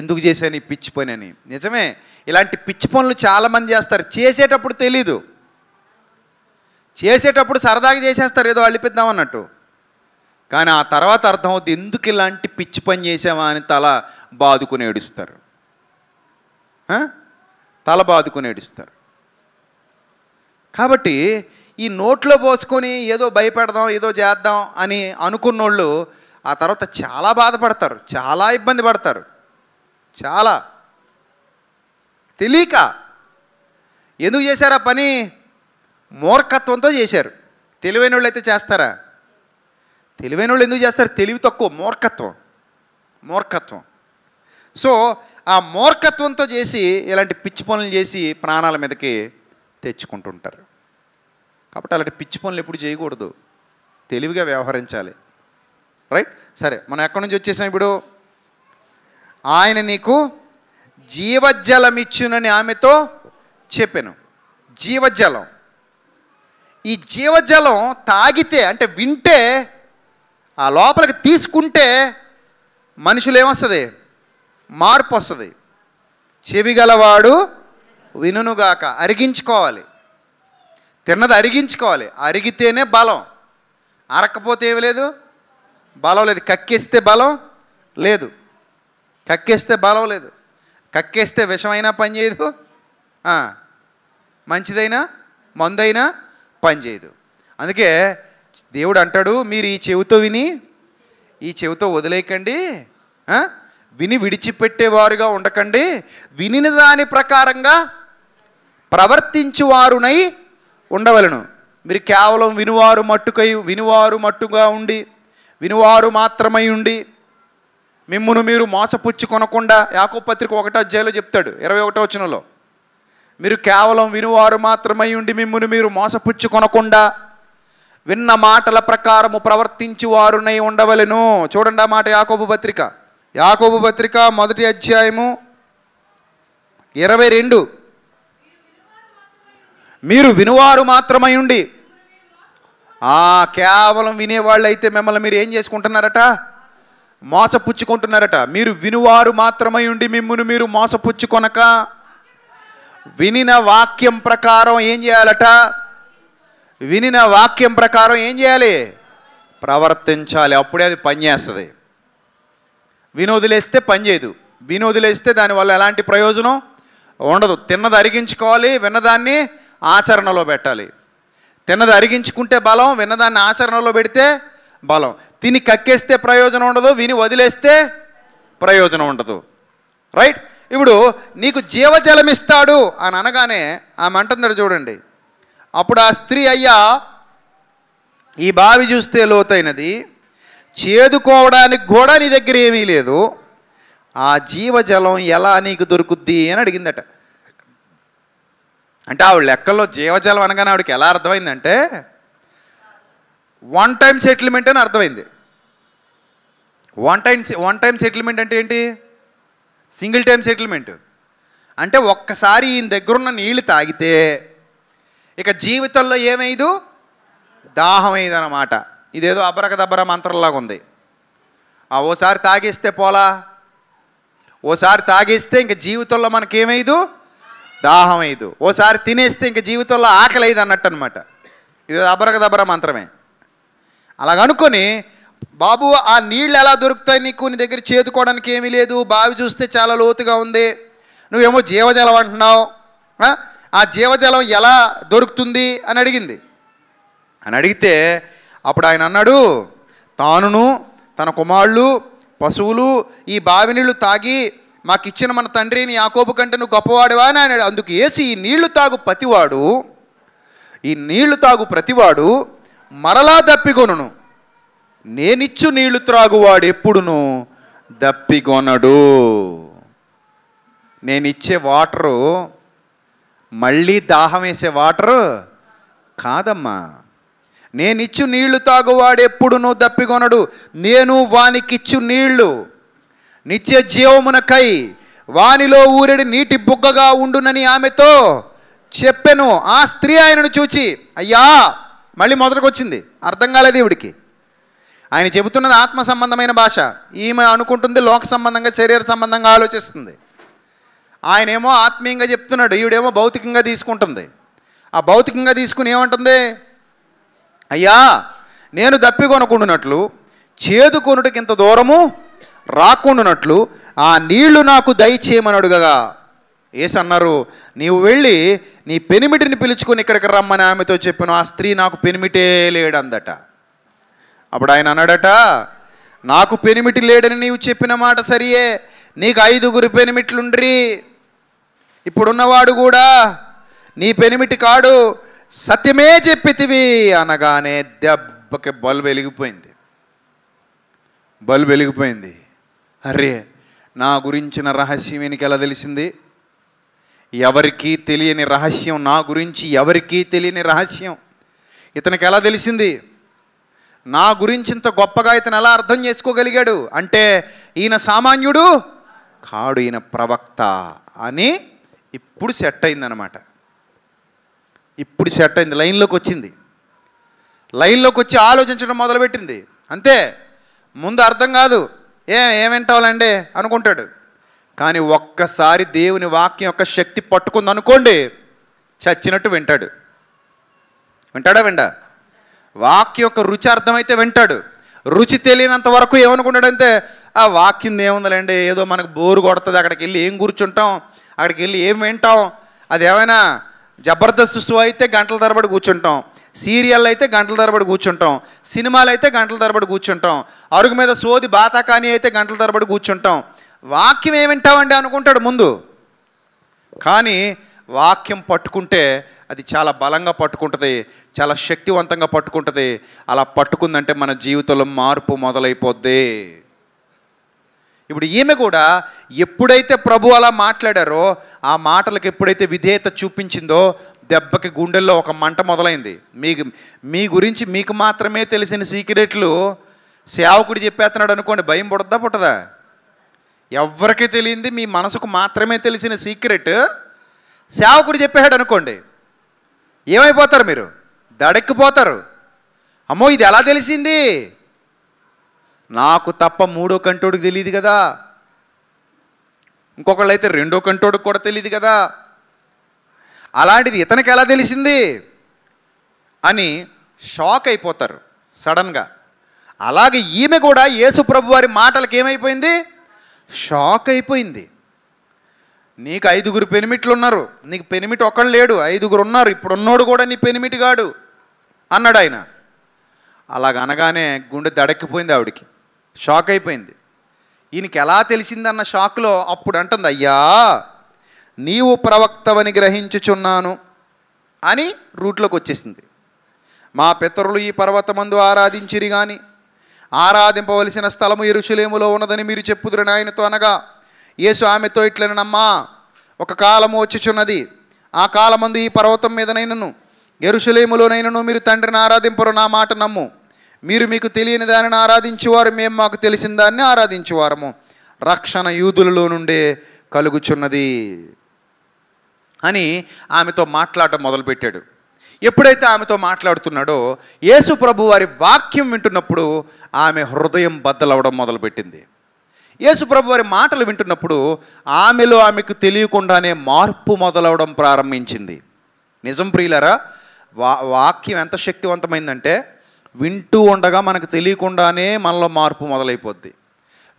ఎందుకు చేశాను ఈ పిచ్చి పని అని నిజమే ఇలాంటి పిచ్చి పనులు చాలామంది చేస్తారు చేసేటప్పుడు తెలీదు చేసేటప్పుడు సరదాగా చేసేస్తారు ఏదో అల్లిపిద్దాం అన్నట్టు కానీ ఆ తర్వాత అర్థమవుతుంది ఎందుకు ఇలాంటి పిచ్చి పని చేసావా అని తల బాదుకుని ఏడుస్తారు తల బాదుకుని ఏడుస్తారు కాబట్టి ఈ నోట్లో పోసుకొని ఏదో భయపెడదాం ఏదో చేద్దాం అని అనుకున్నోళ్ళు ఆ తర్వాత చాలా బాధపడతారు చాలా ఇబ్బంది పడతారు చాలా తెలియక ఎందుకు చేశారా పని మూర్ఖత్వంతో చేశారు తెలివైన వాళ్ళు అయితే చేస్తారా తెలివైన వాళ్ళు ఎందుకు చేస్తారు తెలివి తక్కువ మూర్ఖత్వం మూర్ఖత్వం సో ఆ మూర్ఖత్వంతో చేసి ఇలాంటి పిచ్చి పనులు చేసి ప్రాణాల మీదకి తెచ్చుకుంటుంటారు కాబట్టి అలాంటి పిచ్చి పనులు ఎప్పుడు చేయకూడదు తెలివిగా వ్యవహరించాలి రైట్ సరే మనం ఎక్కడి నుంచి వచ్చేసాం ఇప్పుడు ఆయన నీకు ఇచ్చునని ఆమెతో చెప్పాను జీవజలం ఈ జీవజలం తాగితే అంటే వింటే ఆ లోపలికి తీసుకుంటే మనుషులు ఏమొస్తుంది మార్పు వస్తుంది చెవి గలవాడు వినుగాక అరిగించుకోవాలి తిన్నది అరిగించుకోవాలి అరిగితేనే బలం అరకపోతే ఏమి లేదు బలం లేదు కక్కేస్తే బలం లేదు కక్కేస్తే బలం లేదు కక్కేస్తే విషమైనా పనిచేయదు మంచిదైనా మందైనా పనిచేయదు అందుకే దేవుడు అంటాడు మీరు ఈ చెవితో విని ఈ చెవితో వదిలేయకండి విని విడిచిపెట్టేవారుగా ఉండకండి వినిన దాని ప్రకారంగా ప్రవర్తించువారునై ఉండవలను మీరు కేవలం వినువారు మట్టుకై వినువారు మట్టుగా ఉండి వినువారు మాత్రమై ఉండి మిమ్మును మీరు మోసపుచ్చి కొనకుండా యాకో పత్రిక ఒకటో అధ్యాయంలో చెప్తాడు ఇరవై ఒకటో వచనంలో మీరు కేవలం వినువారు మాత్రమై ఉండి మిమ్మును మీరు మోసపుచ్చి కొనకుండా విన్న మాటల ప్రకారము ప్రవర్తించి వారునై ఉండవలను చూడండి ఆ మాట యాకోబు పత్రిక యాకోబు పత్రిక మొదటి అధ్యాయము ఇరవై రెండు మీరు వినువారు మాత్రమై ఉండి కేవలం వినేవాళ్ళు అయితే మిమ్మల్ని మీరు ఏం చేసుకుంటున్నారట మోసపుచ్చుకుంటున్నారట మీరు వినువారు మాత్రమై ఉండి మిమ్మల్ని మీరు మోసపుచ్చుకొనక వినిన వాక్యం ప్రకారం ఏం చేయాలట వినిన వాక్యం ప్రకారం ఏం చేయాలి ప్రవర్తించాలి అప్పుడే అది పనిచేస్తుంది వినోదులేస్తే పనిచేయదు వినోదులేస్తే దానివల్ల ఎలాంటి ప్రయోజనం ఉండదు తిన్నది అరిగించుకోవాలి విన్నదాన్ని ఆచరణలో పెట్టాలి తిన్నది అరిగించుకుంటే బలం విన్నదాన్ని ఆచరణలో పెడితే బలం తిని కక్కేస్తే ప్రయోజనం ఉండదు విని వదిలేస్తే ప్రయోజనం ఉండదు రైట్ ఇప్పుడు నీకు జీవజలం ఇస్తాడు అని అనగానే ఆమె అంటుంది చూడండి అప్పుడు ఆ స్త్రీ అయ్యా ఈ బావి చూస్తే లోతైనది చేదుకోవడానికి కూడా నీ దగ్గర ఏమీ లేదు ఆ జీవజలం ఎలా నీకు దొరుకుద్ది అని అడిగిందట అంటే ఆవిడ లెక్కల్లో జీవజలం అనగానే ఆవిడకి ఎలా అర్థమైందంటే వన్ టైం సెటిల్మెంట్ అని అర్థమైంది one time one time settlement అంటే ఏంటి సింగిల్ టైం సెటిల్మెంట్ అంటే ఒక్కసారి ఈయన దగ్గరున్న నీళ్లు తాగితే ఇక జీవితంలో ఏమైదు దాహం అయింది అన్నమాట ఇదేదో అబరకదబ్బర మంత్రంలాగా ఉంది ఆ ఓసారి తాగేస్తే పోలా ఓసారి తాగేస్తే ఇంక జీవితంలో మనకేమైదు దాహం అయ్యదు ఓసారి తినేస్తే ఇంక జీవితంలో ఆకలి అన్నట్టు అనమాట ఇది దబరక దబర మంత్రమే అలాగనుకొని బాబు ఆ నీళ్ళు ఎలా దొరుకుతాయి నీకు నీ దగ్గర చేదుకోవడానికి ఏమీ లేదు బావి చూస్తే చాలా లోతుగా ఉంది నువ్వేమో జీవజలం అంటున్నావు ఆ జీవజలం ఎలా దొరుకుతుంది అని అడిగింది అని అడిగితే అప్పుడు ఆయన అన్నాడు తానును తన కుమారులు పశువులు ఈ బావి నీళ్లు తాగి మాకు ఇచ్చిన మన తండ్రిని యాకోబు కంటే నువ్వు గొప్పవాడివా అని అన్నాడు అందుకు వేసి ఈ నీళ్లు తాగు ప్రతివాడు ఈ నీళ్లు తాగు ప్రతివాడు మరలా దప్పికొనును నేనిచ్చు నీళ్లు త్రాగువాడు ఎప్పుడును దప్పిగొనడు నేనిచ్చే వాటరు మళ్ళీ దాహం వేసే వాటరు కాదమ్మా నేనిచ్చు నీళ్లు తాగువాడు ఎప్పుడును దప్పిగొనడు నేను వానికిచ్చు నీళ్లు నిత్య జీవమునకై వానిలో ఊరెడి నీటి బుగ్గగా ఉండునని ఆమెతో చెప్పెను ఆ స్త్రీ ఆయనను చూచి అయ్యా మళ్ళీ మొదటికొచ్చింది అర్థం కాలేదు ఇవిడికి ఆయన చెబుతున్నది ఆత్మ సంబంధమైన భాష ఈమె అనుకుంటుంది లోక సంబంధంగా శరీర సంబంధంగా ఆలోచిస్తుంది ఆయనేమో ఆత్మీయంగా చెప్తున్నాడు ఈవిడేమో భౌతికంగా తీసుకుంటుంది ఆ భౌతికంగా తీసుకుని ఏమంటుంది అయ్యా నేను దప్పి కొనుక్కుంటున్నట్లు చేదుకొనుటకి ఇంత దూరము రాకుండానట్లు ఆ నీళ్లు నాకు దయచేయమని అడుగగా ఏసన్నారు నీవు వెళ్ళి నీ పెనిమిటిని పిలుచుకొని ఇక్కడికి రమ్మని ఆమెతో చెప్పిన ఆ స్త్రీ నాకు పెనిమిటే లేడందట అప్పుడు ఆయన అన్నాడట నాకు పెనిమిటి లేడని నీవు చెప్పిన మాట సరియే నీకు ఐదుగురు పెనిమిట్లుండ్రి ఇప్పుడున్నవాడు కూడా నీ పెనిమిటి కాడు సత్యమే చెప్పితివి అనగానే దెబ్బకి బల్బు వెలిగిపోయింది బల్బు వెలిగిపోయింది అరే నా గురించిన రహస్యం ఈయనకి ఎలా తెలిసింది ఎవరికీ తెలియని రహస్యం నా గురించి ఎవరికీ తెలియని రహస్యం ఇతనికి ఎలా తెలిసింది నా గురించి ఇంత గొప్పగా ఇతను ఎలా అర్థం చేసుకోగలిగాడు అంటే ఈయన సామాన్యుడు కాడు ఈయన ప్రవక్త అని ఇప్పుడు సెట్ అయిందనమాట ఇప్పుడు సెట్ అయింది లైన్లోకి వచ్చింది లైన్లోకి వచ్చి ఆలోచించడం మొదలుపెట్టింది అంతే ముందు అర్థం కాదు ఏ ఏమింటాలండి అనుకుంటాడు కానీ ఒక్కసారి దేవుని వాక్యం యొక్క శక్తి పట్టుకుంది అనుకోండి చచ్చినట్టు వింటాడు వింటాడా విండా వాక్యం యొక్క రుచి అర్థమైతే వింటాడు రుచి తెలియనంత వరకు ఏమనుకుంటాడంటే ఆ వాక్యం ఏముందిలేండి ఏదో మనకు బోరు కొడుతుంది అక్కడికి వెళ్ళి ఏం కూర్చుంటాం అక్కడికి వెళ్ళి ఏం వింటాం అది ఏమైనా జబర్దస్త్ అయితే గంటల తరబడి కూర్చుంటాం సీరియల్ అయితే గంటల తరబడి కూర్చుంటాం సినిమాలు అయితే గంటల తరబడి కూర్చుంటాం అరుగు మీద సోది బాతాకాని అయితే గంటల తరబడి కూర్చుంటాం వాక్యం వింటామండి అనుకుంటాడు ముందు కానీ వాక్యం పట్టుకుంటే అది చాలా బలంగా పట్టుకుంటుంది చాలా శక్తివంతంగా పట్టుకుంటుంది అలా పట్టుకుందంటే మన జీవితంలో మార్పు మొదలైపోద్ది ఇప్పుడు ఈమె కూడా ఎప్పుడైతే ప్రభు అలా మాట్లాడారో ఆ మాటలకు ఎప్పుడైతే విధేయత చూపించిందో దెబ్బకి గుండెల్లో ఒక మంట మొదలైంది మీకు మీ గురించి మీకు మాత్రమే తెలిసిన సీక్రెట్లు సేవకుడు చెప్పేస్తున్నాడు అనుకోండి భయం పుడద్దా పుట్టదా ఎవరికి తెలియంది మీ మనసుకు మాత్రమే తెలిసిన సీక్రెట్ సేవకుడు చెప్పేశాడు అనుకోండి ఏమైపోతారు మీరు దడెక్కిపోతారు అమ్మో ఇది ఎలా తెలిసింది నాకు తప్ప మూడో కంటోడికి తెలియదు కదా ఇంకొకళ్ళైతే రెండో కంటోడికి కూడా తెలియదు కదా అలాంటిది ఇతనికి ఎలా తెలిసింది అని షాక్ అయిపోతారు సడన్గా అలాగే ఈమె కూడా యేసు ప్రభు వారి మాటలకి ఏమైపోయింది షాక్ అయిపోయింది నీకు ఐదుగురు పెనిమిట్లు ఉన్నారు నీకు పెనిమిట్ ఒక్కడు లేడు ఐదుగురు ఉన్నారు ఇప్పుడున్నోడు కూడా నీ పెనిమిటి కాడు అన్నాడు ఆయన అలాగ అనగానే గుండె దడక్కిపోయింది ఆవిడికి షాక్ అయిపోయింది ఈయనకి ఎలా తెలిసిందన్న షాక్లో అప్పుడు అంటుంది అయ్యా నీవు ప్రవక్తవని గ్రహించుచున్నాను అని రూట్లోకి వచ్చేసింది మా పితరులు ఈ పర్వతమందు ఆరాధించిరి కానీ ఆరాధింపవలసిన స్థలము ఎరుచులేములో ఉన్నదని మీరు చెప్పుదురు నాయనతో అనగా యేసు ఆమెతో ఇట్లనమ్మా ఒక కాలము వచ్చుచున్నది ఆ కాలమందు ఈ పర్వతం మీదనైనను ఎరుశులేములోనైనను మీరు తండ్రిని ఆరాధింపరు నా మాట నమ్ము మీరు మీకు తెలియని దానిని ఆరాధించేవారు మేము మాకు తెలిసిన దాన్ని ఆరాధించేవారము రక్షణ యూదులలో నుండే కలుగుచున్నది అని ఆమెతో మాట్లాడటం మొదలుపెట్టాడు ఎప్పుడైతే ఆమెతో మాట్లాడుతున్నాడో యేసు ప్రభు వారి వాక్యం వింటున్నప్పుడు ఆమె హృదయం బద్దలవడం మొదలుపెట్టింది యేసు ప్రభు వారి మాటలు వింటున్నప్పుడు ఆమెలో ఆమెకు తెలియకుండానే మార్పు మొదలవడం ప్రారంభించింది నిజం ప్రియులరా వా వాక్యం ఎంత శక్తివంతమైందంటే వింటూ ఉండగా మనకు తెలియకుండానే మనలో మార్పు మొదలైపోద్ది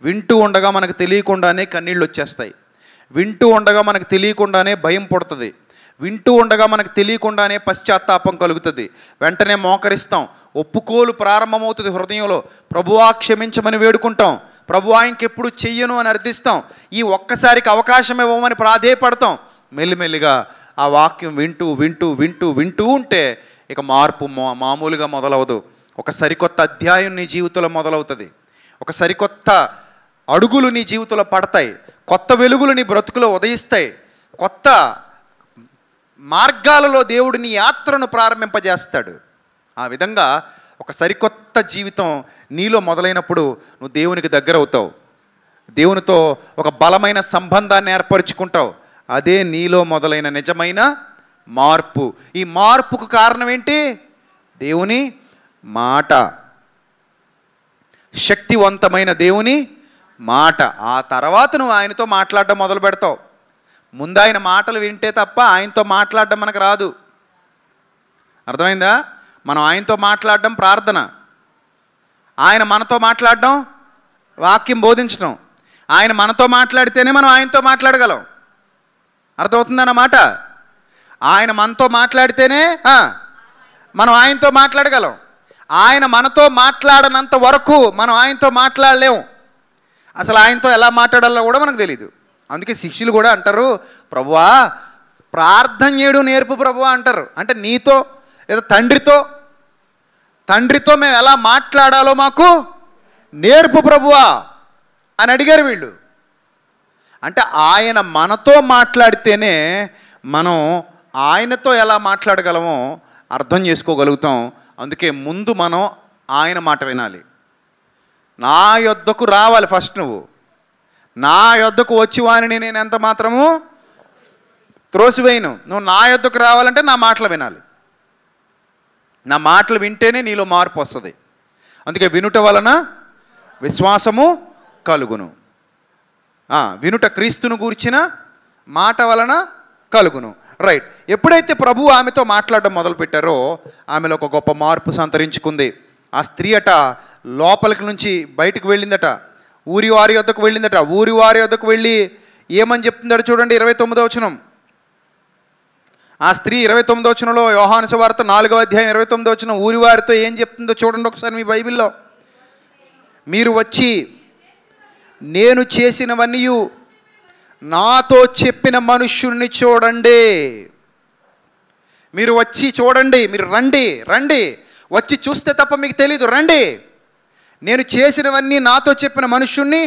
వింటూ ఉండగా మనకు తెలియకుండానే కన్నీళ్ళు వచ్చేస్తాయి వింటూ ఉండగా మనకు తెలియకుండానే భయం పుడుతుంది వింటూ ఉండగా మనకు తెలియకుండానే పశ్చాత్తాపం కలుగుతుంది వెంటనే మోకరిస్తాం ఒప్పుకోలు ప్రారంభమవుతుంది హృదయంలో ప్రభువా క్షమించమని వేడుకుంటాం ఆయనకి ఎప్పుడు చెయ్యను అని అర్థిస్తాం ఈ ఒక్కసారికి అవకాశం ఇవ్వమని ప్రాధేయపడతాం మెల్లిమెల్లిగా ఆ వాక్యం వింటూ వింటూ వింటూ వింటూ ఉంటే ఇక మార్పు మామూలుగా మొదలవదు ఒక సరికొత్త అధ్యాయం నీ జీవితంలో మొదలవుతుంది ఒక సరికొత్త అడుగులు నీ జీవితంలో పడతాయి కొత్త వెలుగులు నీ బ్రతుకులో ఉదయిస్తాయి కొత్త మార్గాలలో దేవుడు నీ యాత్రను ప్రారంభింపజేస్తాడు ఆ విధంగా ఒక సరికొత్త జీవితం నీలో మొదలైనప్పుడు నువ్వు దేవునికి దగ్గర అవుతావు దేవునితో ఒక బలమైన సంబంధాన్ని ఏర్పరచుకుంటావు అదే నీలో మొదలైన నిజమైన మార్పు ఈ మార్పుకు కారణం ఏంటి దేవుని మాట శక్తివంతమైన దేవుని మాట ఆ తర్వాత నువ్వు ఆయనతో మాట్లాడడం మొదలు పెడతావు ముందు ఆయన మాటలు వింటే తప్ప ఆయనతో మాట్లాడడం మనకు రాదు అర్థమైందా మనం ఆయనతో మాట్లాడడం ప్రార్థన ఆయన మనతో మాట్లాడడం వాక్యం బోధించడం ఆయన మనతో మాట్లాడితేనే మనం ఆయనతో మాట్లాడగలం అర్థమవుతుందన్నమాట ఆయన మనతో మాట్లాడితేనే మనం ఆయనతో మాట్లాడగలం ఆయన మనతో మాట్లాడనంత వరకు మనం ఆయనతో మాట్లాడలేము అసలు ఆయనతో ఎలా మాట్లాడాలో కూడా మనకు తెలియదు అందుకే శిష్యులు కూడా అంటారు ప్రభువా ప్రార్థన చేయడం నేర్పు ప్రభు అంటారు అంటే నీతో లేదా తండ్రితో తండ్రితో మేము ఎలా మాట్లాడాలో మాకు నేర్పు ప్రభువా అని అడిగారు వీళ్ళు అంటే ఆయన మనతో మాట్లాడితేనే మనం ఆయనతో ఎలా మాట్లాడగలమో అర్థం చేసుకోగలుగుతాం అందుకే ముందు మనం ఆయన మాట వినాలి నా యొద్దకు రావాలి ఫస్ట్ నువ్వు నా యొద్దకు వచ్చి వాని నేను ఎంత మాత్రము త్రోసివేయను నువ్వు నా యొద్దకు రావాలంటే నా మాటలు వినాలి నా మాటలు వింటేనే నీలో మార్పు వస్తుంది అందుకే వినుట వలన విశ్వాసము కలుగును వినుట క్రీస్తును గూర్చిన మాట వలన కలుగును రైట్ ఎప్పుడైతే ప్రభు ఆమెతో మాట్లాడడం మొదలుపెట్టారో ఆమెలో ఒక గొప్ప మార్పు సంతరించుకుంది ఆ స్త్రీ అట లోపలికి నుంచి బయటకు వెళ్ళిందట ఊరి వారి వద్దకు వెళ్ళిందట ఊరి వారి వద్దకు వెళ్ళి ఏమని చెప్తుందట చూడండి ఇరవై తొమ్మిదో వచనం ఆ స్త్రీ ఇరవై తొమ్మిదో వచనంలో యోహాను వార్త నాలుగో అధ్యాయం ఇరవై తొమ్మిదో వచనం ఊరి వారితో ఏం చెప్తుందో చూడండి ఒకసారి మీ బైబిల్లో మీరు వచ్చి నేను చేసినవన్నీ నాతో చెప్పిన మనుష్యుణ్ణి చూడండి మీరు వచ్చి చూడండి మీరు రండి రండి వచ్చి చూస్తే తప్ప మీకు తెలీదు రండి నేను చేసినవన్నీ నాతో చెప్పిన మనుష్యుణ్ణి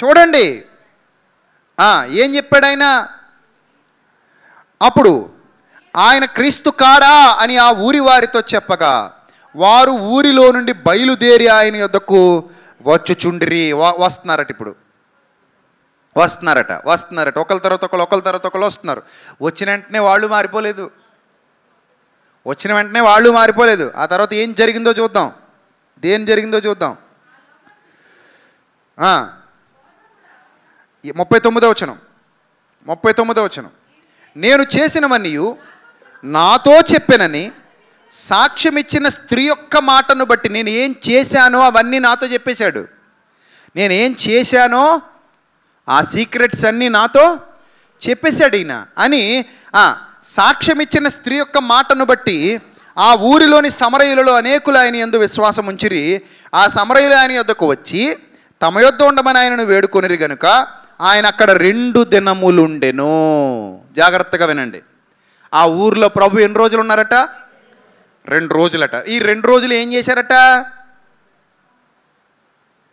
చూడండి ఏం చెప్పాడు ఆయన అప్పుడు ఆయన క్రీస్తు కాడా అని ఆ ఊరి వారితో చెప్పగా వారు ఊరిలో నుండి బయలుదేరి ఆయన యొద్దకు వచ్చుచుండ్రి వస్తున్నారట ఇప్పుడు వస్తున్నారట వస్తున్నారట ఒకళ్ళ తర్వాత ఒకళ్ళు ఒకళ్ళ తర్వాత ఒకళ్ళు వస్తున్నారు వచ్చిన వెంటనే వాళ్ళు మారిపోలేదు వచ్చిన వెంటనే వాళ్ళు మారిపోలేదు ఆ తర్వాత ఏం జరిగిందో చూద్దాం దేని జరిగిందో చూద్దాం ముప్పై తొమ్మిదో వచ్చనం ముప్పై తొమ్మిదో వచ్చనం నేను చేసినవన్నీ నాతో చెప్పినని ఇచ్చిన స్త్రీ యొక్క మాటను బట్టి నేను ఏం చేశానో అవన్నీ నాతో చెప్పేశాడు నేనేం చేశానో ఆ సీక్రెట్స్ అన్నీ నాతో చెప్పేశాడు ఈయన అని సాక్ష్యమిచ్చిన స్త్రీ యొక్క మాటను బట్టి ఆ ఊరిలోని సమరయులలో అనేకులు ఆయన ఎందు విశ్వాసం ఉంచిరి ఆ సమరయులు ఆయన యొద్దకు వచ్చి తమ యొద్ద ఉండమని ఆయనను వేడుకొనిరి గనుక ఆయన అక్కడ రెండు దినములుండెను జాగ్రత్తగా వినండి ఆ ఊర్లో ప్రభు ఎన్ని రోజులు ఉన్నారట రెండు రోజులట ఈ రెండు రోజులు ఏం చేశారట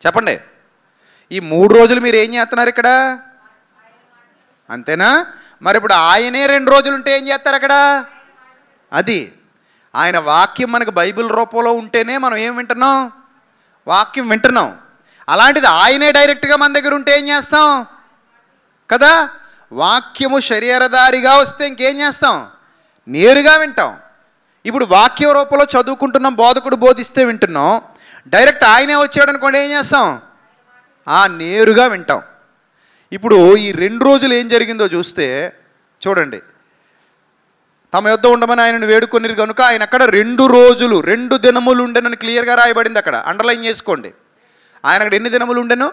చెప్పండి ఈ మూడు రోజులు మీరు ఏం చేస్తున్నారు ఇక్కడ అంతేనా మరి ఇప్పుడు ఆయనే రెండు రోజులు ఉంటే ఏం చేస్తారు అక్కడ అది ఆయన వాక్యం మనకు బైబిల్ రూపంలో ఉంటేనే మనం ఏం వింటున్నాం వాక్యం వింటున్నాం అలాంటిది ఆయనే డైరెక్ట్గా మన దగ్గర ఉంటే ఏం చేస్తాం కదా వాక్యము శరీరదారిగా వస్తే ఇంకేం చేస్తాం నేరుగా వింటాం ఇప్పుడు వాక్య రూపంలో చదువుకుంటున్నాం బోధకుడు బోధిస్తే వింటున్నాం డైరెక్ట్ ఆయనే వచ్చాడు అనుకోండి ఏం చేస్తాం ఆ నేరుగా వింటాం ఇప్పుడు ఈ రెండు రోజులు ఏం జరిగిందో చూస్తే చూడండి తమ యుద్ధ ఉండమని ఆయనను వేడుకొని కనుక ఆయన అక్కడ రెండు రోజులు రెండు దినములు ఉండేనని క్లియర్గా రాయబడింది అక్కడ అండర్లైన్ చేసుకోండి ఆయన అక్కడ ఎన్ని దినములు ఉండెను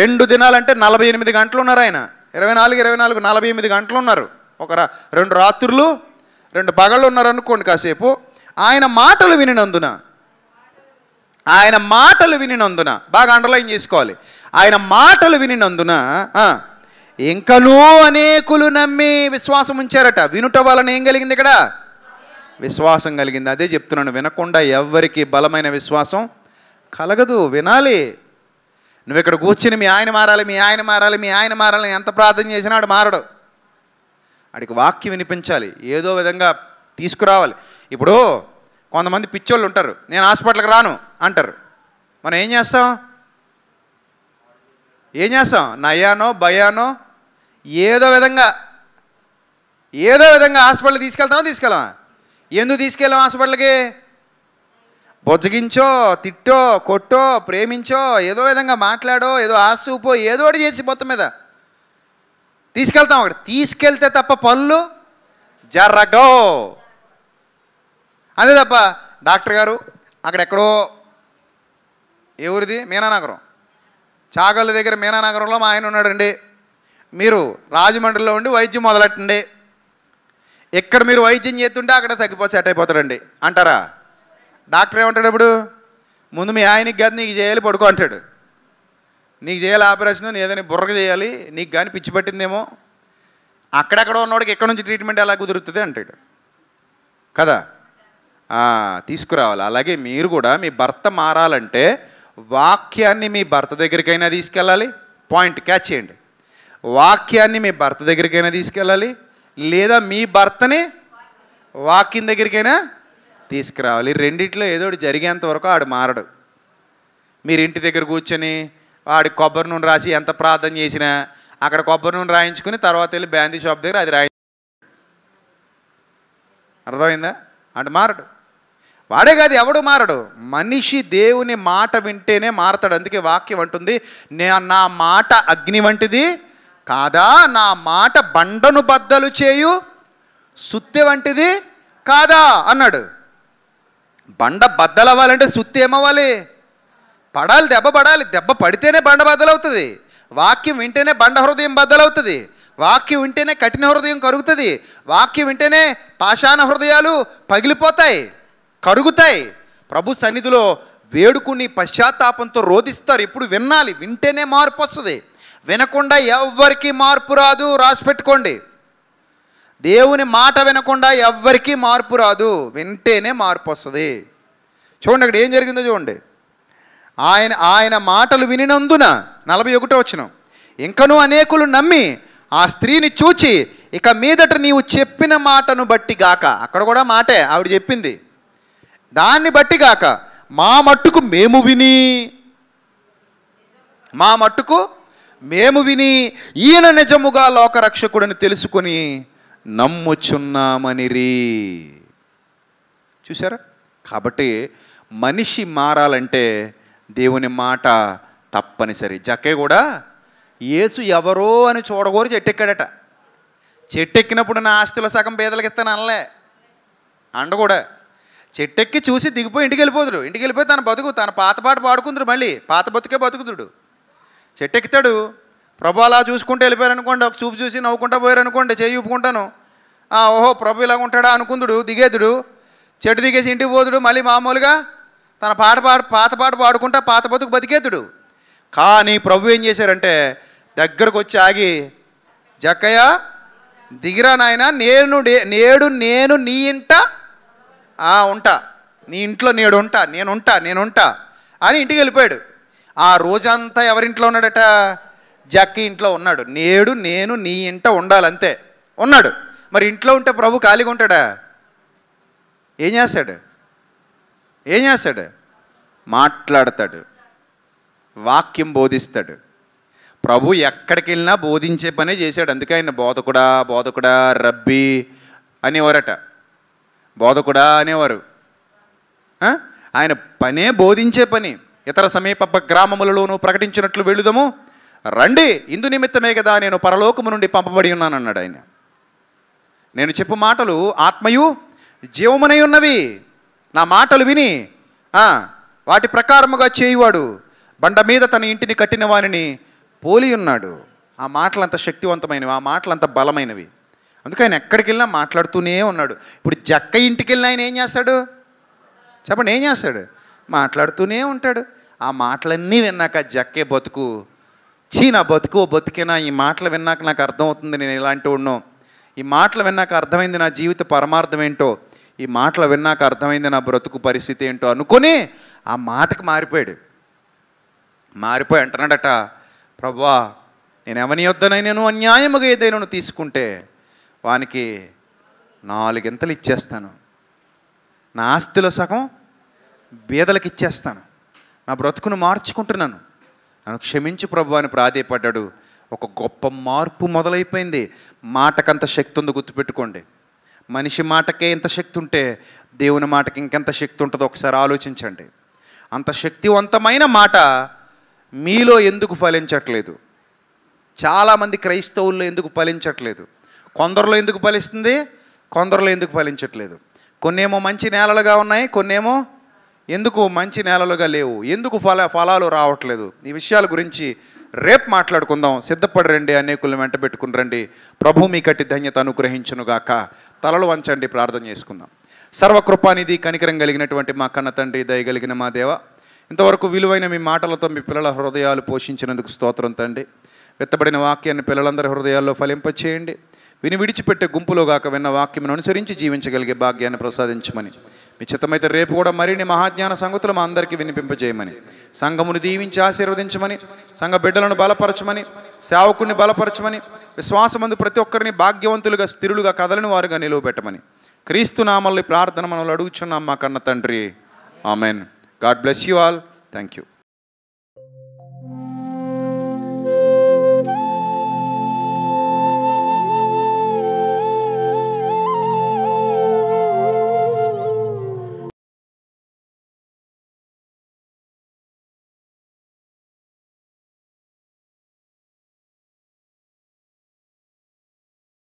రెండు దినాలంటే నలభై ఎనిమిది గంటలు ఉన్నారు ఆయన ఇరవై నాలుగు ఇరవై నాలుగు నలభై ఎనిమిది గంటలు ఉన్నారు ఒక రెండు రాత్రులు రెండు పగళ్ళు ఉన్నారు అనుకోండి కాసేపు ఆయన మాటలు వినినందున ఆయన మాటలు వినినందున బాగా అండర్లైన్ చేసుకోవాలి ఆయన మాటలు వినినందున ఇంకనూ అనేకులు నమ్మి విశ్వాసం ఉంచారట వినుట వలన ఏం కలిగింది ఇక్కడ విశ్వాసం కలిగింది అదే చెప్తున్నాను వినకుండా ఎవరికి బలమైన విశ్వాసం కలగదు వినాలి నువ్వు ఇక్కడ కూర్చుని మీ ఆయన మారాలి మీ ఆయన మారాలి మీ ఆయన మారాలి ఎంత ప్రార్థన చేసినా ఆడు మారడు ఆడికి వాక్యం వినిపించాలి ఏదో విధంగా తీసుకురావాలి ఇప్పుడు కొంతమంది పిచ్చోళ్ళు ఉంటారు నేను హాస్పిటల్కి రాను అంటారు మనం ఏం చేస్తాం ఏం చేస్తాం నయానో భయానో ఏదో విధంగా ఏదో విధంగా హాస్పిటల్కి తీసుకెళ్తామో తీసుకెళ్ళామా ఎందుకు తీసుకెళ్ళాం హాస్పిటల్కి బొజ్జగించో తిట్టో కొట్టో ప్రేమించో ఏదో విధంగా మాట్లాడో ఏదో ఆసూపో ఏదో ఒకటి చేసి మొత్తం మీద తీసుకెళ్తాం అక్కడ తీసుకెళ్తే తప్ప పళ్ళు జరగో అదే తప్ప డాక్టర్ గారు అక్కడెక్కడో ఏ ఊరిది మీనానగరం చాగళ్ళు దగ్గర మీనానగరంలో మా ఆయన ఉన్నాడండి మీరు రాజమండ్రిలో ఉండి వైద్యం మొదలెట్టండి ఎక్కడ మీరు వైద్యం చేస్తుంటే అక్కడ తగ్గిపోతే సెట్ అయిపోతాడండి అంటారా డాక్టర్ ఏమంటాడు ఇప్పుడు ముందు మీ ఆయనకి కాదు నీకు చేయాలి పడుకో అంటాడు నీకు చేయాలి ఆపరేషన్ ఏదైనా బుర్రకు చేయాలి నీకు కానీ పిచ్చి పట్టిందేమో అక్కడెక్కడ ఉన్నవాడికి ఎక్కడి నుంచి ట్రీట్మెంట్ ఎలా కుదురుతుంది అంటాడు కదా తీసుకురావాలి అలాగే మీరు కూడా మీ భర్త మారాలంటే వాక్యాన్ని మీ భర్త దగ్గరికైనా తీసుకెళ్ళాలి పాయింట్ క్యాచ్ చేయండి వాక్యాన్ని మీ భర్త దగ్గరికైనా తీసుకెళ్ళాలి లేదా మీ భర్తని వాక్యం దగ్గరికైనా తీసుకురావాలి రెండిట్లో ఏదో జరిగేంత వరకు ఆడు మారడు మీరు ఇంటి దగ్గర కూర్చొని వాడి కొబ్బరి నూనె రాసి ఎంత ప్రార్థన చేసినా అక్కడ కొబ్బరి నూనె రాయించుకుని తర్వాత వెళ్ళి బ్యాందీ షాప్ దగ్గర అది రాయి అర్థమైందా అంటే మారడు వాడే కాదు ఎవడు మారడు మనిషి దేవుని మాట వింటేనే మారతాడు అందుకే వాక్యం అంటుంది నా మాట అగ్ని వంటిది కాదా నా మాట బండను బద్దలు చేయు సుత్తి వంటిది కాదా అన్నాడు బండ బద్దలవ్వాలంటే సుత్తి ఏమవ్వాలి పడాలి దెబ్బ పడాలి దెబ్బ పడితేనే బండ బద్దలవుతుంది వాక్యం వింటేనే బండ హృదయం బద్దలవుతుంది వాక్యం వింటేనే కఠిన హృదయం కరుగుతుంది వాక్యం వింటేనే పాషాణ హృదయాలు పగిలిపోతాయి కరుగుతాయి ప్రభు సన్నిధిలో వేడుకుని పశ్చాత్తాపంతో రోధిస్తారు ఇప్పుడు వినాలి వింటేనే మార్పు వస్తుంది వినకుండా ఎవ్వరికీ మార్పు రాదు రాసి పెట్టుకోండి దేవుని మాట వినకుండా ఎవ్వరికీ మార్పు రాదు వింటేనే మార్పు వస్తుంది చూడండి అక్కడ ఏం జరిగిందో చూడండి ఆయన ఆయన మాటలు వినినందున నలభై ఒకటో వచ్చిన ఇంకనూ అనేకులు నమ్మి ఆ స్త్రీని చూచి ఇక మీదట నీవు చెప్పిన మాటను బట్టి గాక అక్కడ కూడా మాటే ఆవిడ చెప్పింది దాన్ని బట్టి కాక మా మట్టుకు మేము విని మా మట్టుకు మేము విని ఈయన నిజముగా లోకరక్షకుడని తెలుసుకొని రీ చూసారా కాబట్టి మనిషి మారాలంటే దేవుని మాట తప్పనిసరి జక్కే కూడా ఏసు ఎవరో అని చూడగోరు చెట్టెక్కాడట చెట్టెక్కినప్పుడు నా ఆస్తుల సగం పేదలకు ఇస్తాను అనలే అండ కూడా చెట్టెక్కి చూసి దిగిపోయి ఇంటికి వెళ్ళిపోదుడు ఇంటికి వెళ్ళిపోయి తన బతుకు తన పాత పాట పాడుకుందరు మళ్ళీ పాత బతుకే బతుకుతుడు చెట్టెక్కుతాడు ప్రభు అలా చూసుకుంటూ వెళ్ళిపోయారనుకోండి ఒక చూపు చూసి నవ్వుకుంటా పోయారనుకోండి చేయి ఊపుకుంటాను ఓహో ప్రభు ఇలా ఉంటాడా అనుకుందుడు దిగేదుడు చెట్టు దిగేసి ఇంటికి పోదుడు మళ్ళీ మామూలుగా తన పాట పాడు పాత పాట పాడుకుంటా పాత బతుకు బతికేతుడు కానీ ప్రభు ఏం చేశారంటే దగ్గరకు వచ్చి ఆగి జక్కయ్య దిగిరా నాయన నేను నేడు నేను నీ ఇంట ఉంటా నీ ఇంట్లో నేడు ఉంటా నేనుంటా నేనుంటా అని ఇంటికి వెళ్ళిపోయాడు ఆ రోజంతా ఎవరింట్లో ఉన్నాడట జక్కి ఇంట్లో ఉన్నాడు నేడు నేను నీ ఇంట ఉండాలంతే ఉన్నాడు మరి ఇంట్లో ఉంటే ప్రభు ఖాళీగా ఉంటాడా ఏం చేస్తాడు ఏం చేస్తాడు మాట్లాడతాడు వాక్యం బోధిస్తాడు ప్రభు ఎక్కడికి వెళ్ళినా బోధించే పనే చేశాడు అందుకే ఆయన బోధకుడా బోధకుడా రబ్బీ అనేవారట బోధకుడా అనేవారు ఆయన పనే బోధించే పని ఇతర సమీప గ్రామములలోనూ ప్రకటించినట్లు వెళుదము రండి ఇందు నిమిత్తమే కదా నేను పరలోకము నుండి పంపబడి ఉన్నాను అన్నాడు ఆయన నేను చెప్పు మాటలు ఆత్మయు జీవమునై ఉన్నవి నా మాటలు విని వాటి ప్రకారముగా చేయువాడు బండ మీద తన ఇంటిని కట్టిన వారిని పోలి ఉన్నాడు ఆ మాటలంత శక్తివంతమైనవి ఆ మాటలంత బలమైనవి అందుకే ఆయన ఎక్కడికి వెళ్ళినా మాట్లాడుతూనే ఉన్నాడు ఇప్పుడు జక్క ఇంటికి వెళ్ళిన ఆయన ఏం చేస్తాడు చెప్పండి ఏం చేస్తాడు మాట్లాడుతూనే ఉంటాడు ఆ మాటలన్నీ విన్నాక జక్కే బతుకు చీ నా బతుకు బతికేనా ఈ మాటలు విన్నాక నాకు అర్థమవుతుంది నేను ఇలాంటి ఉన్నాం ఈ మాటలు విన్నాక అర్థమైంది నా జీవిత పరమార్థం ఏంటో ఈ మాటలు విన్నాక అర్థమైంది నా బ్రతుకు పరిస్థితి ఏంటో అనుకుని ఆ మాటకు మారిపోయాడు మారిపోయి అంటున్నాడట ప్రభా నేను ఎవని వద్దనైనాను అన్యాయముగా ఏదైనా తీసుకుంటే వానికి నాలుగింతలు ఇచ్చేస్తాను నా ఆస్తిలో సగం బీదలకు ఇచ్చేస్తాను నా బ్రతుకును మార్చుకుంటున్నాను నన్ను క్షమించి ప్రభు అని ప్రాధేయపడ్డాడు ఒక గొప్ప మార్పు మొదలైపోయింది మాటకంత శక్తి ఉంది గుర్తుపెట్టుకోండి మనిషి మాటకే ఎంత శక్తి ఉంటే దేవుని మాటకి ఇంకెంత శక్తి ఉంటుందో ఒకసారి ఆలోచించండి అంత శక్తివంతమైన మాట మీలో ఎందుకు ఫలించట్లేదు చాలామంది క్రైస్తవుల్లో ఎందుకు ఫలించట్లేదు కొందరిలో ఎందుకు ఫలిస్తుంది కొందరిలో ఎందుకు ఫలించట్లేదు కొన్నేమో మంచి నేలలుగా ఉన్నాయి కొన్నేమో ఎందుకు మంచి నేలలుగా లేవు ఎందుకు ఫల ఫలాలు రావట్లేదు ఈ విషయాల గురించి రేపు మాట్లాడుకుందాం సిద్ధపడి రండి అనేకులను వెంట పెట్టుకుని రండి ప్రభు మీ కట్టి ధన్యత అనుగ్రహించునుగాక తలలు వంచండి ప్రార్థన చేసుకుందాం సర్వకృపానిధి కనికరం కలిగినటువంటి మా కన్న తండ్రి దయగలిగిన మా దేవ ఇంతవరకు విలువైన మీ మాటలతో మీ పిల్లల హృదయాలు పోషించినందుకు స్తోత్రం తండి వెత్తబడిన వాక్యాన్ని పిల్లలందరి హృదయాల్లో ఫలింపచేయండి విని విడిచిపెట్టే గుంపులో గాక విన్న వాక్యం అనుసరించి జీవించగలిగే భాగ్యాన్ని ప్రసాదించమని మీ చిత్తమైతే రేపు కూడా మరిన్ని మహాజ్ఞాన సంగతులు మా అందరికీ వినిపింపజేయమని సంఘమును దీవించి ఆశీర్వదించమని సంఘ బిడ్డలను బలపరచమని సేవకుని బలపరచమని విశ్వాసమందు ప్రతి ఒక్కరిని భాగ్యవంతులుగా స్థిరులుగా కదలని వారుగా నిలువబెట్టమని క్రీస్తు నామల్ని ప్రార్థన మనల్ని అడుగుచున్నాం మా కన్న తండ్రి amen god bless you all thank you